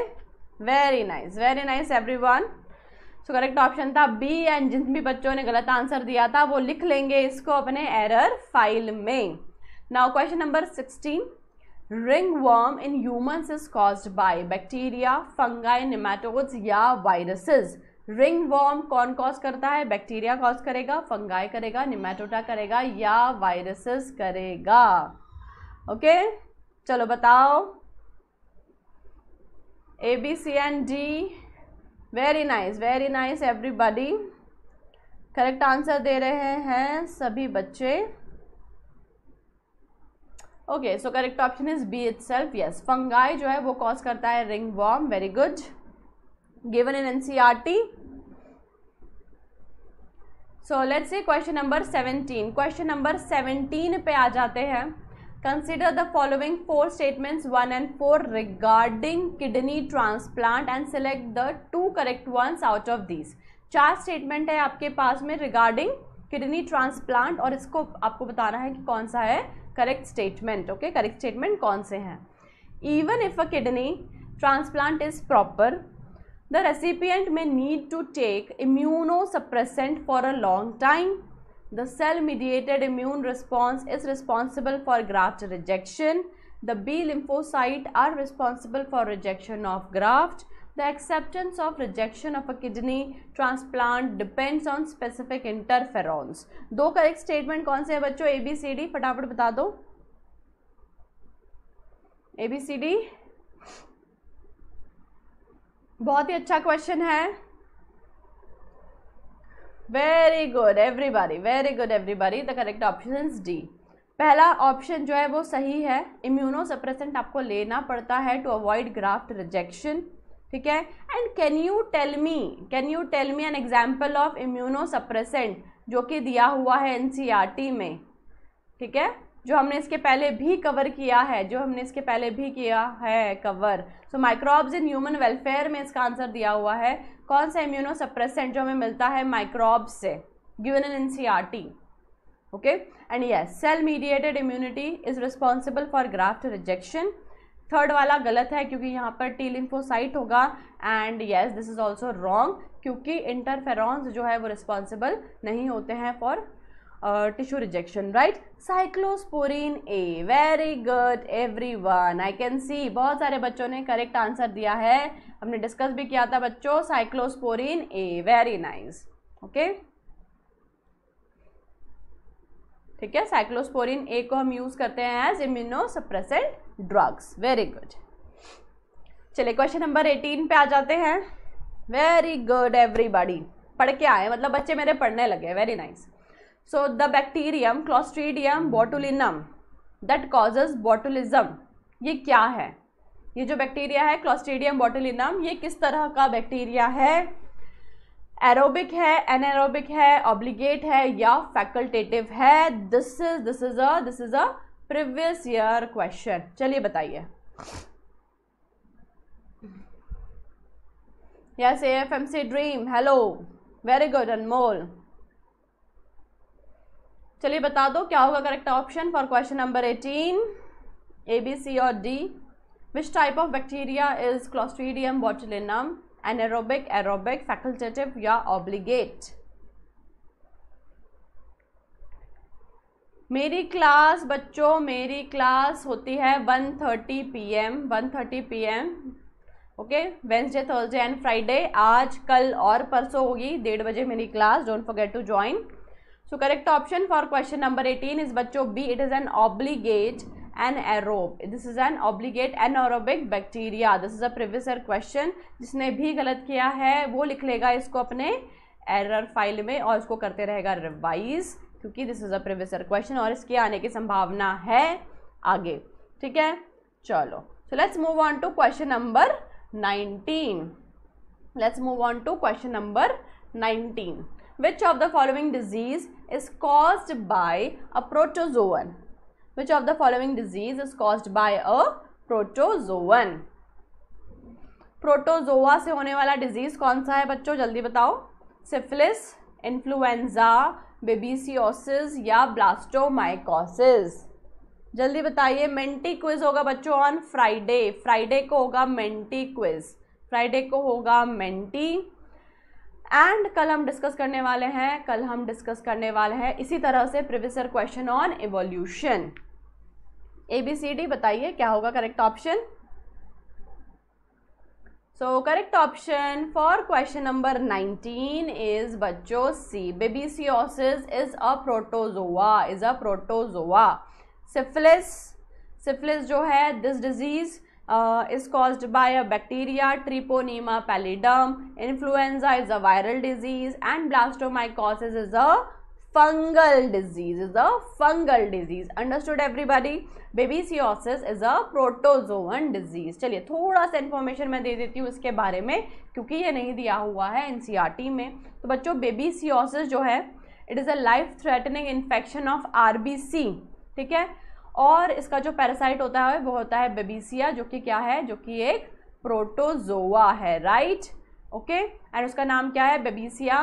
very nice very nice everyone so correct option था बी एंड जिन भी बच्चों ने गलत आंसर दिया था वो लिख लेंगे इसको अपने एरर फाइल में now question number sixteen ring worm in humans is caused by bacteria fungi nematodes या वायरसेस रिंग वॉर्म कौन कॉज करता है बैक्टीरिया कॉज करेगा फंगाई करेगा निमेटोटा करेगा या वायरसेस करेगा ओके चलो बताओ A B C and D very nice very nice everybody correct answer दे रहे हैं सभी बच्चे okay so correct option is B itself yes fungi जो है वो कॉज करता है ring worm very good given in ncrt so let's see question number 17 question number 17 पे आ जाते हैं consider the following four statements one and four regarding kidney transplant and select the two correct ones out of these चार statement है आपके पास में regarding kidney transplant और इसको आपको बताना है कि कौन सा है correct statement okay correct statement कौन से हैं even if a kidney transplant is proper the recipient may need to take immunosuppressant for a long time. The cell mediated immune response is responsible for graft rejection. The B lymphocyte are responsible for rejection of graft. The acceptance of rejection of a kidney transplant depends on specific interferons. दो correct statement कौन से हैं बच्चों ए B C D फटाफट बता दो ए B C D बहुत ही अच्छा क्वेश्चन है very good everybody very good everybody the correct option is D पहला ऑप्शन जो है वो सही है इम्यूनो सप्रेसेंट आपको लेना पड़ता है टू अवॉइड ग्राफ्ट रिजेक्शन ठीक है and can you tell me can you tell me an example of immunosuppressant जो कि दिया हुआ है एन e में ठीक है जो हमने इसके पहले भी कवर किया है जो हमने इसके पहले भी किया है cover so microbes in human welfare में इसका आंसर दिया हुआ है कौन सा इम्यूनो सप्रेसेंट जो हमें मिलता है माइक्रोब्स से given in NCERT okay and yes cell mediated immunity is responsible for graft rejection third वाला गलत है क्योंकि यहाँ पर टी लिम्फोसाइट होगा and yes this is also wrong क्योंकि इंटरफेरॉन्स जो है वो रिस्पॉन्सिबल नहीं होते हैं for rejection right cyclosporin A very good every one I can see बहुत सारे बच्चों ने करेक्ट आंसर दिया है हमने डिस्कस भी किया था बच्चों cyclosporin A very nice okay ठीक है साइक्लोस्पोरिन ए को हम यूज करते हैं as suppressant drugs very good चलिए क्वेश्चन नंबर एटीन पे आ जाते हैं वेरी गुड एवरीबॉडी पढ़ के आए मतलब बच्चे मेरे पढ़ने लगे very nice so the bacterium clostridium botulinum that causes botulism ये क्या है ये जो बैक्टीरिया है क्लॉस्ट्रीडियम बॉटोलिनम ये किस तरह का बैक्टीरिया है एरोबिक है एनएरोबिक है ऑब्लिगेट है या फैकल्टेटिव है this is this is a this is a previous year question चलिए बताइए yes F M C dream hello very good Anmol चलिए बता दो क्या होगा correct option for question number eighteen A B C और D which type of bacteria is clostridium botulinum anaerobic aerobic facultative या obligate मेरी क्लास बच्चों मेरी क्लास होती है 1:30 thirty P M one thirty P M okay Wednesday Thursday and Friday आज कल और परसों होगी डेढ़ बजे मेरी class don't forget to join so correct option for question number eighteen is बच्चों B it is an obligate anaerobe this is an obligate anaerobic bacteria this is a previous year question जिसने भी गलत किया है वो लिख लेगा इसको अपने एरर फाइल में और इसको करते रहेगा रिवाइज क्योंकि this is a previous year question और इसके आने की संभावना है आगे ठीक है चलो so let's move on to question number nineteen let's move on to question number nineteen which of the following disease is caused by a protozoan. Which of the following disease is caused by a protozoan? Protozoa से होने वाला disease कौन सा है बच्चों जल्दी बताओ syphilis influenza बेबीसियोसिस या ब्लास्टोमाइकोसिस जल्दी बताइए मेंटी क्विज होगा बच्चों ऑन फ्राइडे फ्राइडे को होगा मेंटी क्विज फ्राइडे को होगा मेंटी एंड कल हम डिस्कस करने वाले हैं कल हम डिस्कस करने वाले हैं इसी तरह से previous year question on evolution A B C D बताइए क्या होगा correct option so correct option for question number 19 is बच्चों C babesiosis is a protozoa is a protozoa syphilis syphilis जो है this disease is cause by a bacteria treponema pallidum influenza is a viral disease and blastomycosis is a fungal disease is a fungal disease understood everybody babesiosis is a protozoan disease चलिए थोड़ा सा information मैं दे देती हूँ इसके बारे में क्योंकि ये नहीं दिया हुआ है एन सी आर टी में तो बच्चों बेबी बेबीसीओसिस जो है it is a life threatening infection of R B C ठीक है और इसका जो पैरासाइट होता है वो होता है बेबीसिया जो कि क्या है जो कि एक प्रोटोजोआ है राइट ओके एंड उसका नाम क्या है बेबीसिया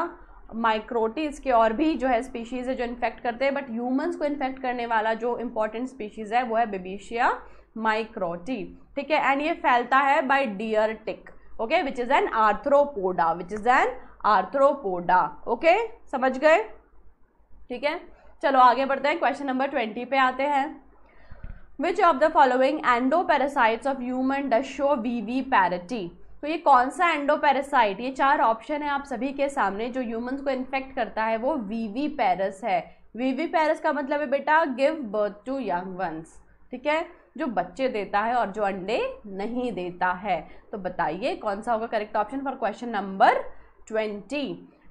माइक्रोटी इसके और भी जो है स्पीशीज़ है जो इन्फेक्ट करते हैं बट ह्यूमंस को इन्फेक्ट करने वाला जो इम्पॉर्टेंट स्पीशीज़ है वो है बेबीशिया माइक्रोटी ठीक है एंड ये फैलता है by deer tick okay which is an arthropoda which is an arthropoda okay समझ गए ठीक है चलो आगे बढ़ते हैं क्वेश्चन नंबर ट्वेंटी पे आते हैं which of the following endoparasites of human ड शो वी पैरटी तो ये कौन सा एंडो पैरासाइट ये चार ऑप्शन है आप सभी के सामने जो ह्यूमन्स को इन्फेक्ट करता है वो वी वी पैरस है वी वी पैरस का मतलब है बेटा give birth to young ones ठीक है जो बच्चे देता है और जो अंडे नहीं देता है तो बताइए कौन सा होगा correct option for question number twenty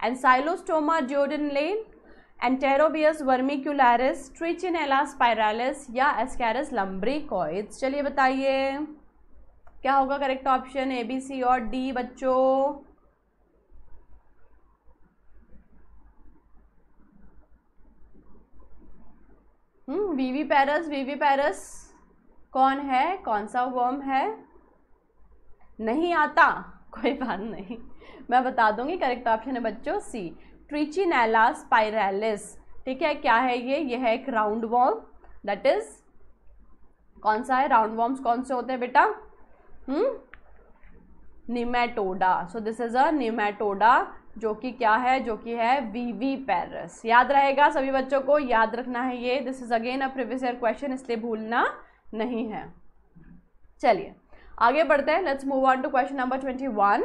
and ancylostoma duodenale enterobius vermicularis trichinella spiralis या लंबरी कॉइज चलिए बताइए क्या होगा correct option A B C और डी बच्चों हम्म वीवी पैरस वीवी पैरस कौन है कौन सा वर्म है नहीं आता कोई बात नहीं मैं बता दूंगी करेक्ट ऑप्शन है बच्चों सी ट्रिचिनेला स्पाइरेलिस ठीक है क्या है ये यह है एक राउंड वॉर्म दैट इज कौन सा है राउंड वॉर्म्स कौन से होते हैं बेटा hmm nematoda so this is a nematoda जो कि क्या है जो कि है वीवी पेरस याद रहेगा सभी बच्चों को याद रखना है ये this is again a previous year question इसलिए भूलना नहीं है चलिए आगे बढ़ते हैं let's move on to question number twenty one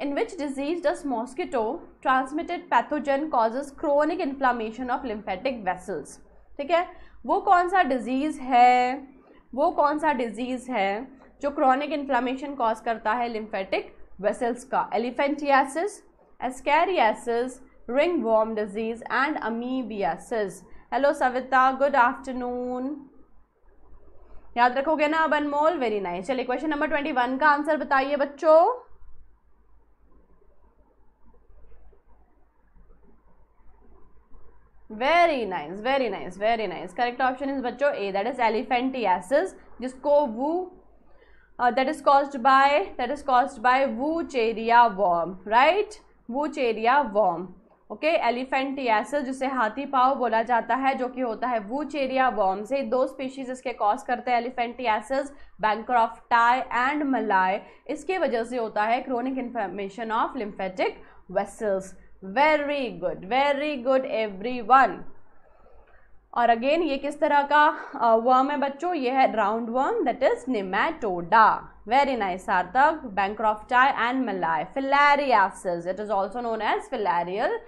in which disease does mosquito transmitted pathogen causes chronic inflammation of lymphatic vessels ठीक है वो कौन सा डिजीज़ है वो कौन सा डिजीज़ है जो क्रॉनिक इन्फ्लामेशन कॉज करता है लिम्फेटिक वेसल्स का elephantiasis ascariasis ring worm disease and amoebiasis hello Savita good afternoon याद रखोगे ना अब अनमोल वेरी नाइस चलिए क्वेश्चन नंबर ट्वेंटी वन का आंसर बताइए बच्चों very nice very nice very nice correct option is बच्चों ए दैट इज एलिफेंटियासिस जिसको वू that is caused by that is caused by wuchereria worm right wuchereria worm okay elephantiasis जिसे हाथी पाव बोला जाता है जो कि होता है चेरिया वॉम से दो स्पीशीज इसके कॉज करते हैं एलिफेंटियासिस बैंक्रॉफ्टाई एंड मलाई इसके वजह से होता है chronic information of lymphatic vessels very good very good every one और अगेन ये किस तरह का वर्म है बच्चों ये है round worm that is nematoda very nice Sarthak bancrofti and malay filariasis it is also known as filarial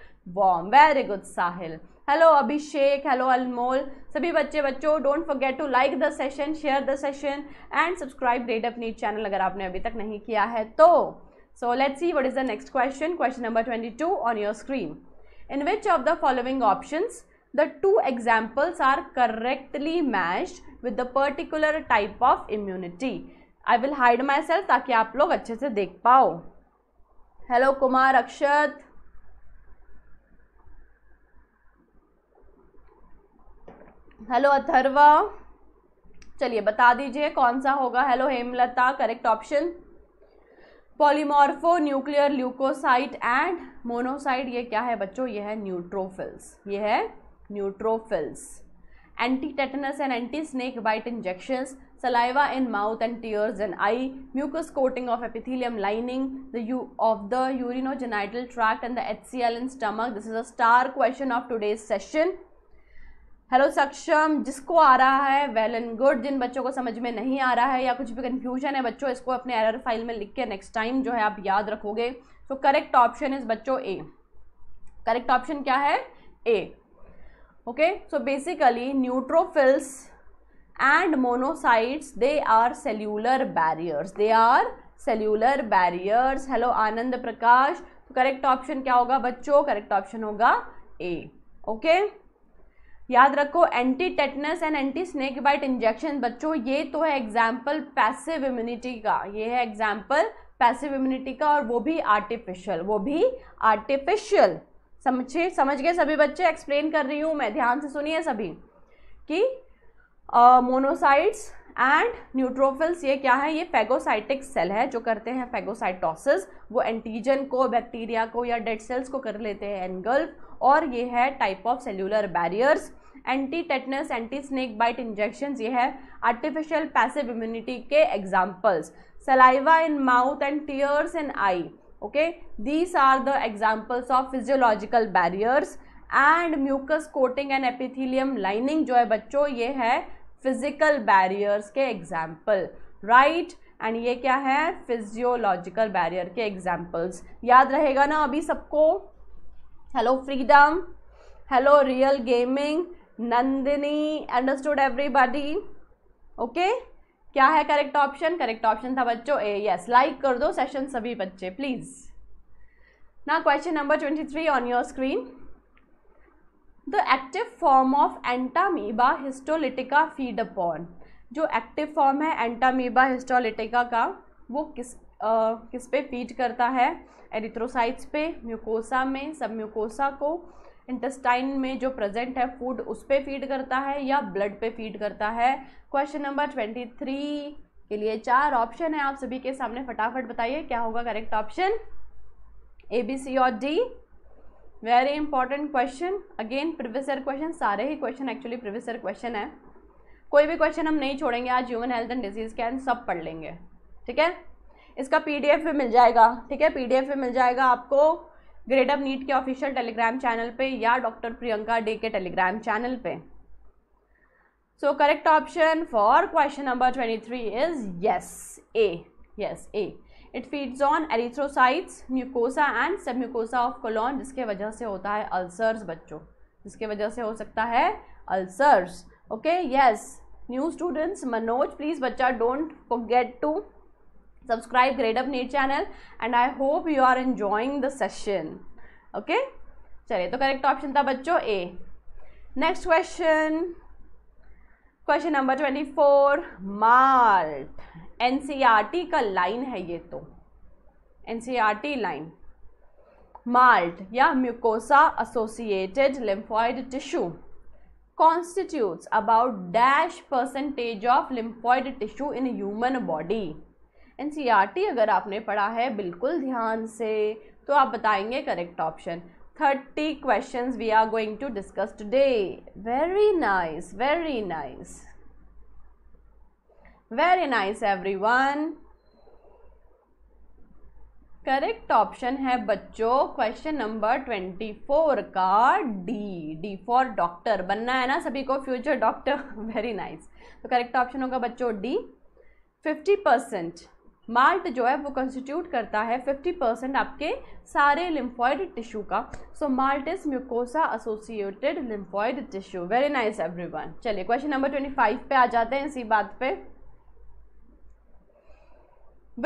worm very good Sahil hello Abhishek hello Anmol सभी बच्चे बच्चों don't forget to like the session share the session and subscribe रेड अपनी channel अगर आपने अभी तक नहीं किया है तो So let's see what is the next question. Question number 22 on your screen. In which of the following options the two examples are correctly matched with the particular type of immunity? i will hide myself taki aap log acche se dekh pao hello kumar akshat hello Atharva चलिए बता दीजिए कौन सा होगा hello Hemlata correct option polymorphonuclear leucocyte and monocyte ये क्या है बच्चों ये है न्यूट्रोफिल्स ये है neutrophils anti tetanus and anti snake bite injection saliva in mouth and tears and eye mucus coating of epithelium lining the यू of the urinogenital tract and the H C L in stomach this is a star question of today's session hello Saksham जिसको आ रहा है well and good जिन बच्चों को समझ में नहीं आ रहा है या कुछ भी कन्फ्यूजन है बच्चों इसको अपने एरर फाइल में लिख के नेक्स्ट टाइम जो है आप याद रखोगे तो करेक्ट ऑप्शन इज बच्चों ए करेक्ट ऑप्शन क्या है A okay so basically neutrophils and monocytes they are cellular barriers they are cellular barriers hello Anand Prakash तो करेक्ट ऑप्शन क्या होगा बच्चों करेक्ट ऑप्शन होगा ए ओके okay? याद रखो anti tetanus and anti snake bite injection बच्चों ये तो है एग्जाम्पल पैसिव इम्यूनिटी का ये है एग्जाम्पल पैसिव इम्यूनिटी का और वो भी आर्टिफिशियल वो भी आर्टिफिशियल समझे समझ गए सभी बच्चे एक्सप्लेन कर रही हूँ मैं ध्यान से सुनिए सभी कि मोनोसाइट्स एंड न्यूट्रोफिल्स ये क्या है ये फेगोसाइटिक सेल है जो करते हैं फेगोसाइटोसिस वो एंटीजन को बैक्टीरिया को या डेड सेल्स को कर लेते हैं एनगल्फ और ये है type of cellular barriers anti tetanus anti snake bite injection ये है आर्टिफिशियल पैसिव इम्यूनिटी के examples saliva in mouth and tears in eye okay these are the examples of physiological barriers and mucus coating and epithelium lining जो है बच्चों ये है physical barriers के example right and ये क्या है फिजियोलॉजिकल बैरियर के एग्जाम्पल्स याद रहेगा ना अभी सबको hello freedom hello real gaming Nandini understood everybody okay क्या है करेक्ट ऑप्शन करेक्ट ऑप्शन था बच्चों ए यस लाइक कर दो सेशन सभी बच्चे प्लीज ना question number twenty three on your screen the active form of entamoeba histolytica feed upon जो एक्टिव फॉर्म है एंटामीबा हिस्टोलिटिका का वो किस आ, किस पे फीड करता है एरिथ्रोसाइट्स पे म्यूकोसा में सब म्यूकोसा को इंटेस्टाइन में जो प्रेजेंट है फूड उस पर फीड करता है या ब्लड पे फीड करता है क्वेश्चन नंबर ट्वेंटी थ्री के लिए चार ऑप्शन है आप सभी के सामने फटाफट बताइए क्या होगा correct option A B C और D very important question again previous question सारे ही क्वेश्चन एक्चुअली प्रीवियस क्वेश्चन है कोई भी क्वेश्चन हम नहीं छोड़ेंगे आज ह्यूमन हेल्थ एंड डिजीज़ के एंड सब पढ़ लेंगे ठीक है इसका पीडीएफ भी मिल जाएगा ठीक है पीडीएफ भी मिल जाएगा आपको ग्रेड अप नीट के ऑफिशियल टेलीग्राम चैनल पे या डॉक्टर प्रियंका डे के टेलीग्राम चैनल पे so correct option for question number twenty three is yes A yes A it feeds on erythrocytes mucosa and submucosa of colon जिसके वजह से होता है अल्सर्स बच्चों जिसके वजह से हो सकता है ulcers okay yes new students Manoj please बच्चा don't get to subscribe great up need channel and i hope you are enjoying the session okay chaliye to correct option tha bachcho a next question question number twenty four MALT NCERT का line है ये तो NCERT line MALT या mucosa associated lymphoid tissue constitutes about dash percentage of lymphoid tissue in human body an e अगर आपने पढ़ा है बिल्कुल ध्यान से तो आप बताएंगे correct option thirty question we are going to discuss today very nice very nice very nice every one correct option है बच्चों क्वेश्चन नंबर ट्वेंटी फोर का डी डी फॉर डॉक्टर बनना है ना सभी को फ्यूचर डॉक्टर वेरी नाइस तो correct option होगा बच्चों डी फिफ्टी परसेंट माल्ट जो है वो कंस्टिट्यूट करता है 50 परसेंट आपके सारे लिम्फॉइड टिश्यू का so MALT is mucosa associated lymphoid tissue very nice everyone चलिए क्वेश्चन नंबर 25 पे आ जाते हैं इसी बात पे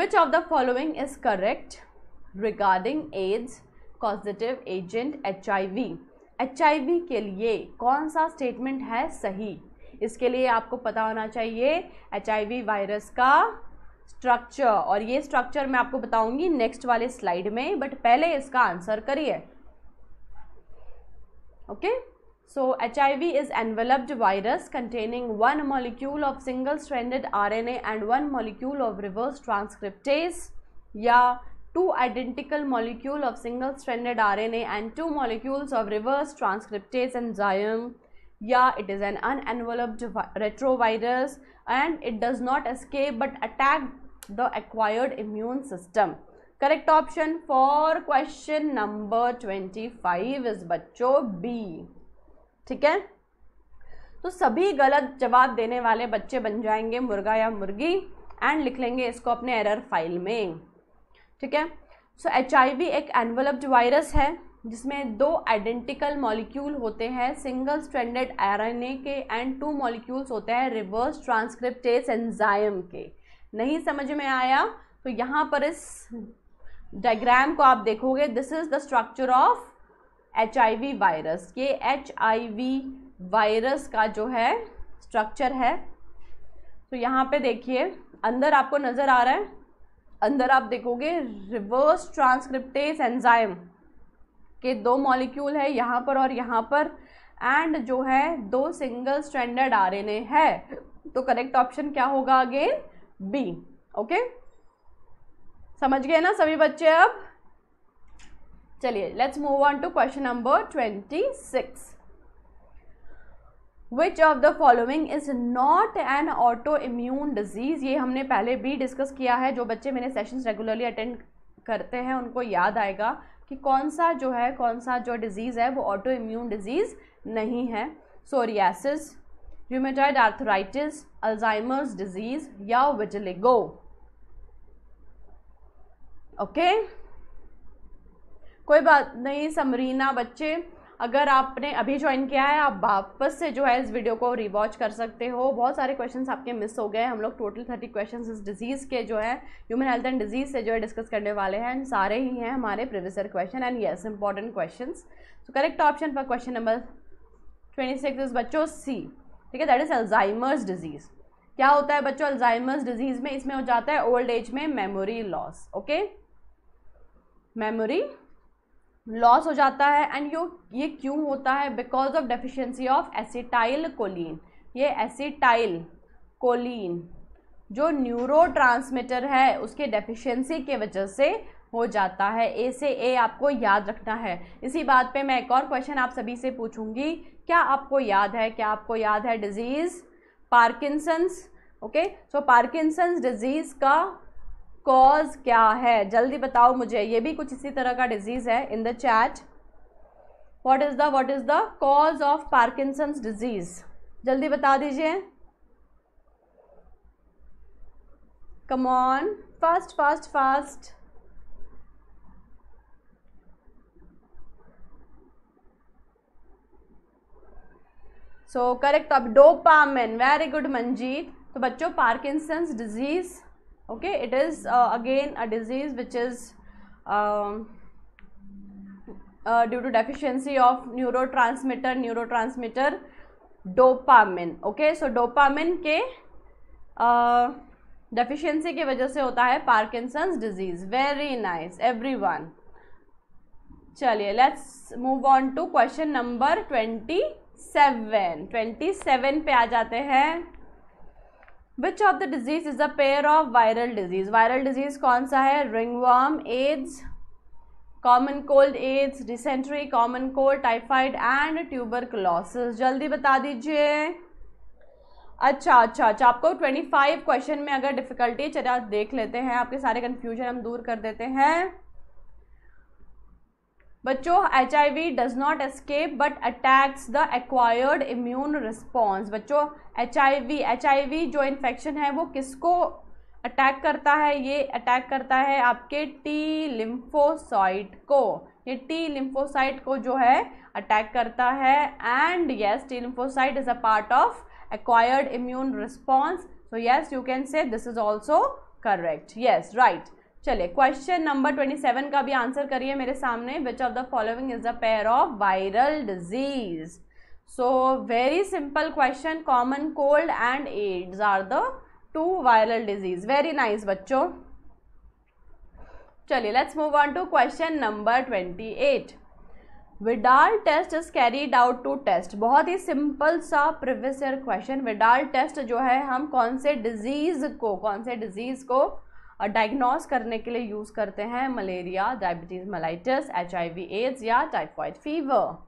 which of the following is correct regarding AIDS positive agent H I के लिए कौन सा स्टेटमेंट है सही इसके लिए आपको पता होना चाहिए एच वायरस का स्ट्रक्चर और ये स्ट्रक्चर मैं आपको बताऊंगी नेक्स्ट वाले स्लाइड में बट पहले इसका आंसर करिए okay so H I V is enveloped virus containing one molecule of single stranded RNA and one molecule of reverse transcriptase या two identical molecule of single stranded RNA and two molecules of reverse transcriptase enzyme या it is an unenveloped retrovirus and it does not escape but attack acquired immune system correct option for question number twenty five is बच्चो B ठीक है तो सभी गलत जवाब देने वाले बच्चे बन जाएंगे मुर्गा या मुर्गी एंड लिख लेंगे इसको अपने एरर फाइल में ठीक है सो एच एक एनवलप्ड वायरस है जिसमें दो आइडेंटिकल मॉलिक्यूल होते हैं सिंगल स्ट्रैंडेड आर के एंड टू मॉलिक्यूल्स होते हैं रिवर्स ट्रांसक्रिप्टेज एंजाइम के नहीं समझ में आया तो यहाँ पर इस डायग्राम को आप देखोगे this is the structure of H I V virus ये एच आई वी वायरस का जो है स्ट्रक्चर है तो यहाँ पे देखिए अंदर आपको नज़र आ रहा है अंदर आप देखोगे रिवर्स ट्रांसक्रिप्टेज एंजाइम के दो मॉलिक्यूल है यहाँ पर और यहाँ पर एंड जो है दो सिंगल स्टैंडर्ड आरएनए है तो करेक्ट ऑप्शन क्या होगा अगेन बी ओके समझ गए ना सभी बच्चे अब चलिए let's move on to question number twenty six which of the following is not an autoimmune disease ये हमने पहले भी डिस्कस किया है जो बच्चे मेरे सेशंस रेगुलरली अटेंड करते हैं उनको याद आएगा कि कौन सा जो है कौन सा जो डिजीज़ है वो ऑटो इम्यून डिजीज़ नहीं है psoriasis rheumatoid arthritis Alzheimer's disease या विटिलिगो ओके कोई बात नहीं समरीना बच्चे अगर आपने अभी ज्वाइन किया है आप वापस से जो है इस वीडियो को रिवॉच कर सकते हो बहुत सारे क्वेश्चंस आपके मिस हो गए हम लोग टोटल थर्टी क्वेश्चंस इस डिजीज़ के जो है ह्यूमन हेल्थ एंड डिजीज़ से जो है डिस्कस करने वाले हैं सारे ही हैं हमारे previous year question and yes important question so correct option पर क्वेश्चन नंबर ट्वेंटी सिक्स बच्चों सी ठीक है दैट इज अल्जाइमर्स डिजीज क्या होता है बच्चों अल्जाइमर्स डिजीज में इसमें हो जाता है ओल्ड एज में memory loss okay memory loss हो जाता है एंड यू ये क्यों होता है because of deficiency of acetylcholine ये एसिटाइल कोलिन जो न्यूरो है उसके डेफिशिएंसी के वजह से हो जाता है ए से ए आपको याद रखना है इसी बात पे मैं एक और क्वेश्चन आप सभी से पूछूंगी क्या आपको याद है क्या आपको याद है disease Parkinson's okay so Parkinson's disease का कॉज क्या है जल्दी बताओ मुझे ये भी कुछ इसी तरह का डिजीज़ है in the chat what is the what is the cause of Parkinson's disease जल्दी बता दीजिए come on fast fast fast so correct अब डोपामिन वेरी गुड मंजीत तो बच्चों Parkinson's disease okay it is again a disease which is due to deficiency of neurotransmitter neurotransmitter dopamine okay so dopamine के deficiency uh, की वजह से होता है Parkinson's disease very nice everyone चलिए let's move on to question number twenty seven twenty seven पे आ जाते हैं which of the disease is a pair of viral disease viral disease कौन सा है ringworm AIDS common cold AIDS dysentery common cold typhoid and tuber जल्दी बता दीजिए अच्छा अच्छा अच्छा आपको ट्वेंटी फाइव क्वेश्चन में अगर डिफिकल्टी चलिए देख लेते हैं आपके सारे कन्फ्यूजन हम दूर कर देते हैं बच्चों H I V does not escape but attacks the acquired immune response बच्चों H I V H I V जो इन्फेक्शन है वो किसको अटैक करता है ये अटैक करता है आपके टी लिम्फोसाइट को ये टी लिम्फोसाइट को जो है अटैक करता है and yes T lymphocyte is a part of acquired immune response so yes you can say this is also correct yes right चलिए क्वेश्चन नंबर ट्वेंटी सेवन का भी आंसर करिए मेरे सामने which of the following is the pair of viral disease so very simple question common cold and AIDS are the two viral disease very nice बच्चों चलिए let's move on to question number twenty eight Widal test is carried out to test बहुत ही simple सा previous year question Widal test जो है हम कौन से डिजीज को कौन से डिजीज को डायग्नोस करने के लिए यूज़ करते हैं malaria diabetes mellitus H AIDS या typhoid fever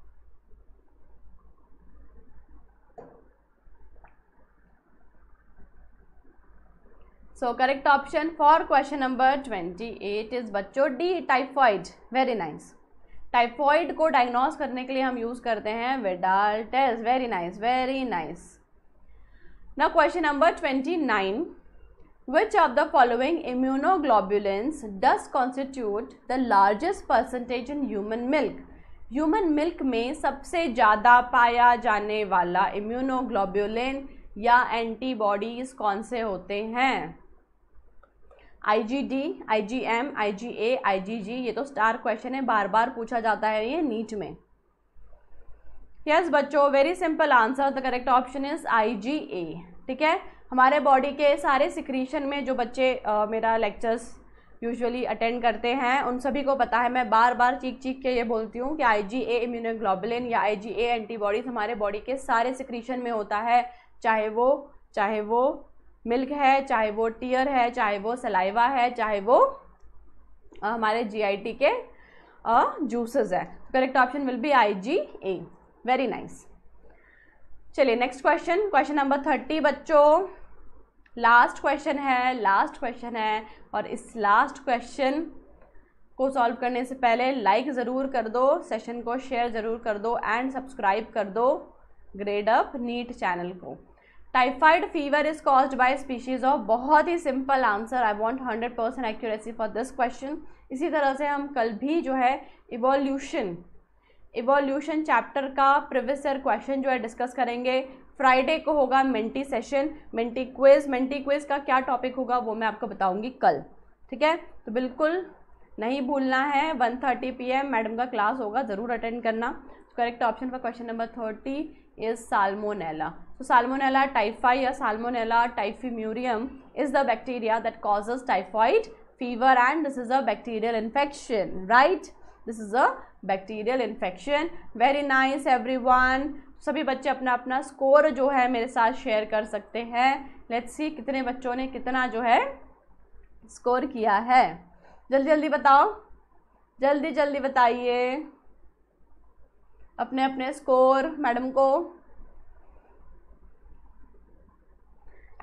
so correct option for question number twenty eight is बच्चों D typhoid very nice typhoid को डायग्नोस करने के लिए हम यूज़ करते हैं Widal test very nice very nice ना question number twenty nine which of the following immunoglobulins does constitute the largest percentage in human milk? Human milk में सबसे ज़्यादा पाया जाने वाला इम्यूनोग्लोब्यूलिन या एंटीबॉडीज़ कौन से होते हैं आई आई आई जी जी जी डी एम ए आई जी जी ये तो स्टार क्वेश्चन है बार बार पूछा जाता है ये नीट में यस yes, बच्चों very simple answer the correct option is IgA ठीक है हमारे बॉडी के सारे सिक्रीशन में जो बच्चे आ, मेरा लेक्चर्स यूजुअली अटेंड करते हैं उन सभी को पता है मैं बार बार चीख चीख के ये बोलती हूँ कि आई जी ए इम्यूनोग्लोबुलिन या आई जी ए एंटीबॉडीज़ हमारे बॉडी के सारे सिक्रीशन में होता है चाहे वो चाहे वो मिल्क है चाहे वो टीयर है चाहे वो सलाइवा है चाहे वो आ, हमारे टी के जूसेस है correct option will be I G A very nice चलिए next question question number thirty बच्चों लास्ट क्वेश्चन है लास्ट क्वेश्चन है और इस लास्ट क्वेश्चन को सॉल्व करने से पहले लाइक ज़रूर कर दो सेशन को शेयर ज़रूर कर दो एंड सब्सक्राइब कर दो ग्रेड अप नीट चैनल को typhoid fever is caused by species of बहुत ही सिंपल answer I want 100 percent accuracy for this question इसी तरह से हम कल भी जो है इवोल्यूशन इवोल्यूशन चैप्टर का प्रीवियस क्वेश्चन जो है डिस्कस करेंगे फ्राइडे को होगा mentee session Menti quiz Menti quiz का क्या टॉपिक होगा वो मैं आपको बताऊंगी कल ठीक है तो बिल्कुल नहीं भूलना है 1:30 थर्टी पी मैडम का क्लास होगा ज़रूर अटेंड करना correct option for question number thirty is salmonella so salmonella typhi या salmonella typhimurium is the bacteria that causes typhoid fever and this is a bacterial infection right this is a bacterial infection very nice everyone सभी बच्चे अपना अपना score जो है मेरे साथ share कर सकते हैं लेट्स सी कितने बच्चों ने कितना जो है स्कोर किया है जल्दी जल्दी बताओ जल्दी जल्दी बताइए अपने अपने स्कोर मैडम को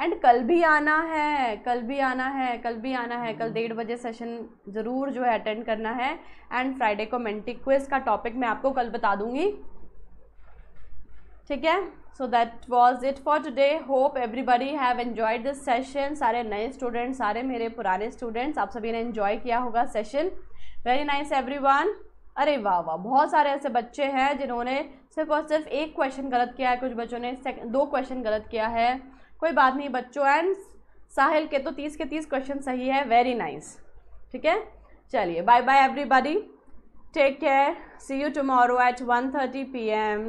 एंड कल भी आना है कल भी आना है कल भी आना है कल डेढ़ बजे सेशन ज़रूर जो है अटेंड करना है एंड फ्राइडे को मेंटिक क्विज का टॉपिक मैं आपको कल बता दूंगी ठीक है so that was it for today hope everybody have enjoyed this session सारे नए स्टूडेंट्स सारे मेरे पुराने स्टूडेंट्स आप सभी ने इन्जॉय किया होगा session very nice every one अरे वाह वाह बहुत सारे ऐसे बच्चे हैं जिन्होंने सिर्फ और सिर्फ एक क्वेश्चन गलत किया है कुछ बच्चों ने दो क्वेश्चन गलत किया है कोई बात नहीं बच्चों एंड साहिल के तो तीस के तीस क्वेश्चन सही है वेरी नाइस ठीक है चलिए bye bye everybody take care see you tomorrow at one thirty P M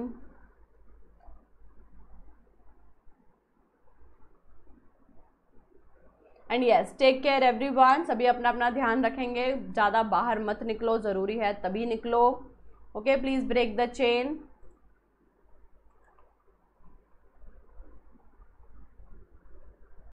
and yes take care every one सभी अपना अपना ध्यान रखेंगे ज़्यादा बाहर मत निकलो ज़रूरी है तभी निकलो okay please break the chain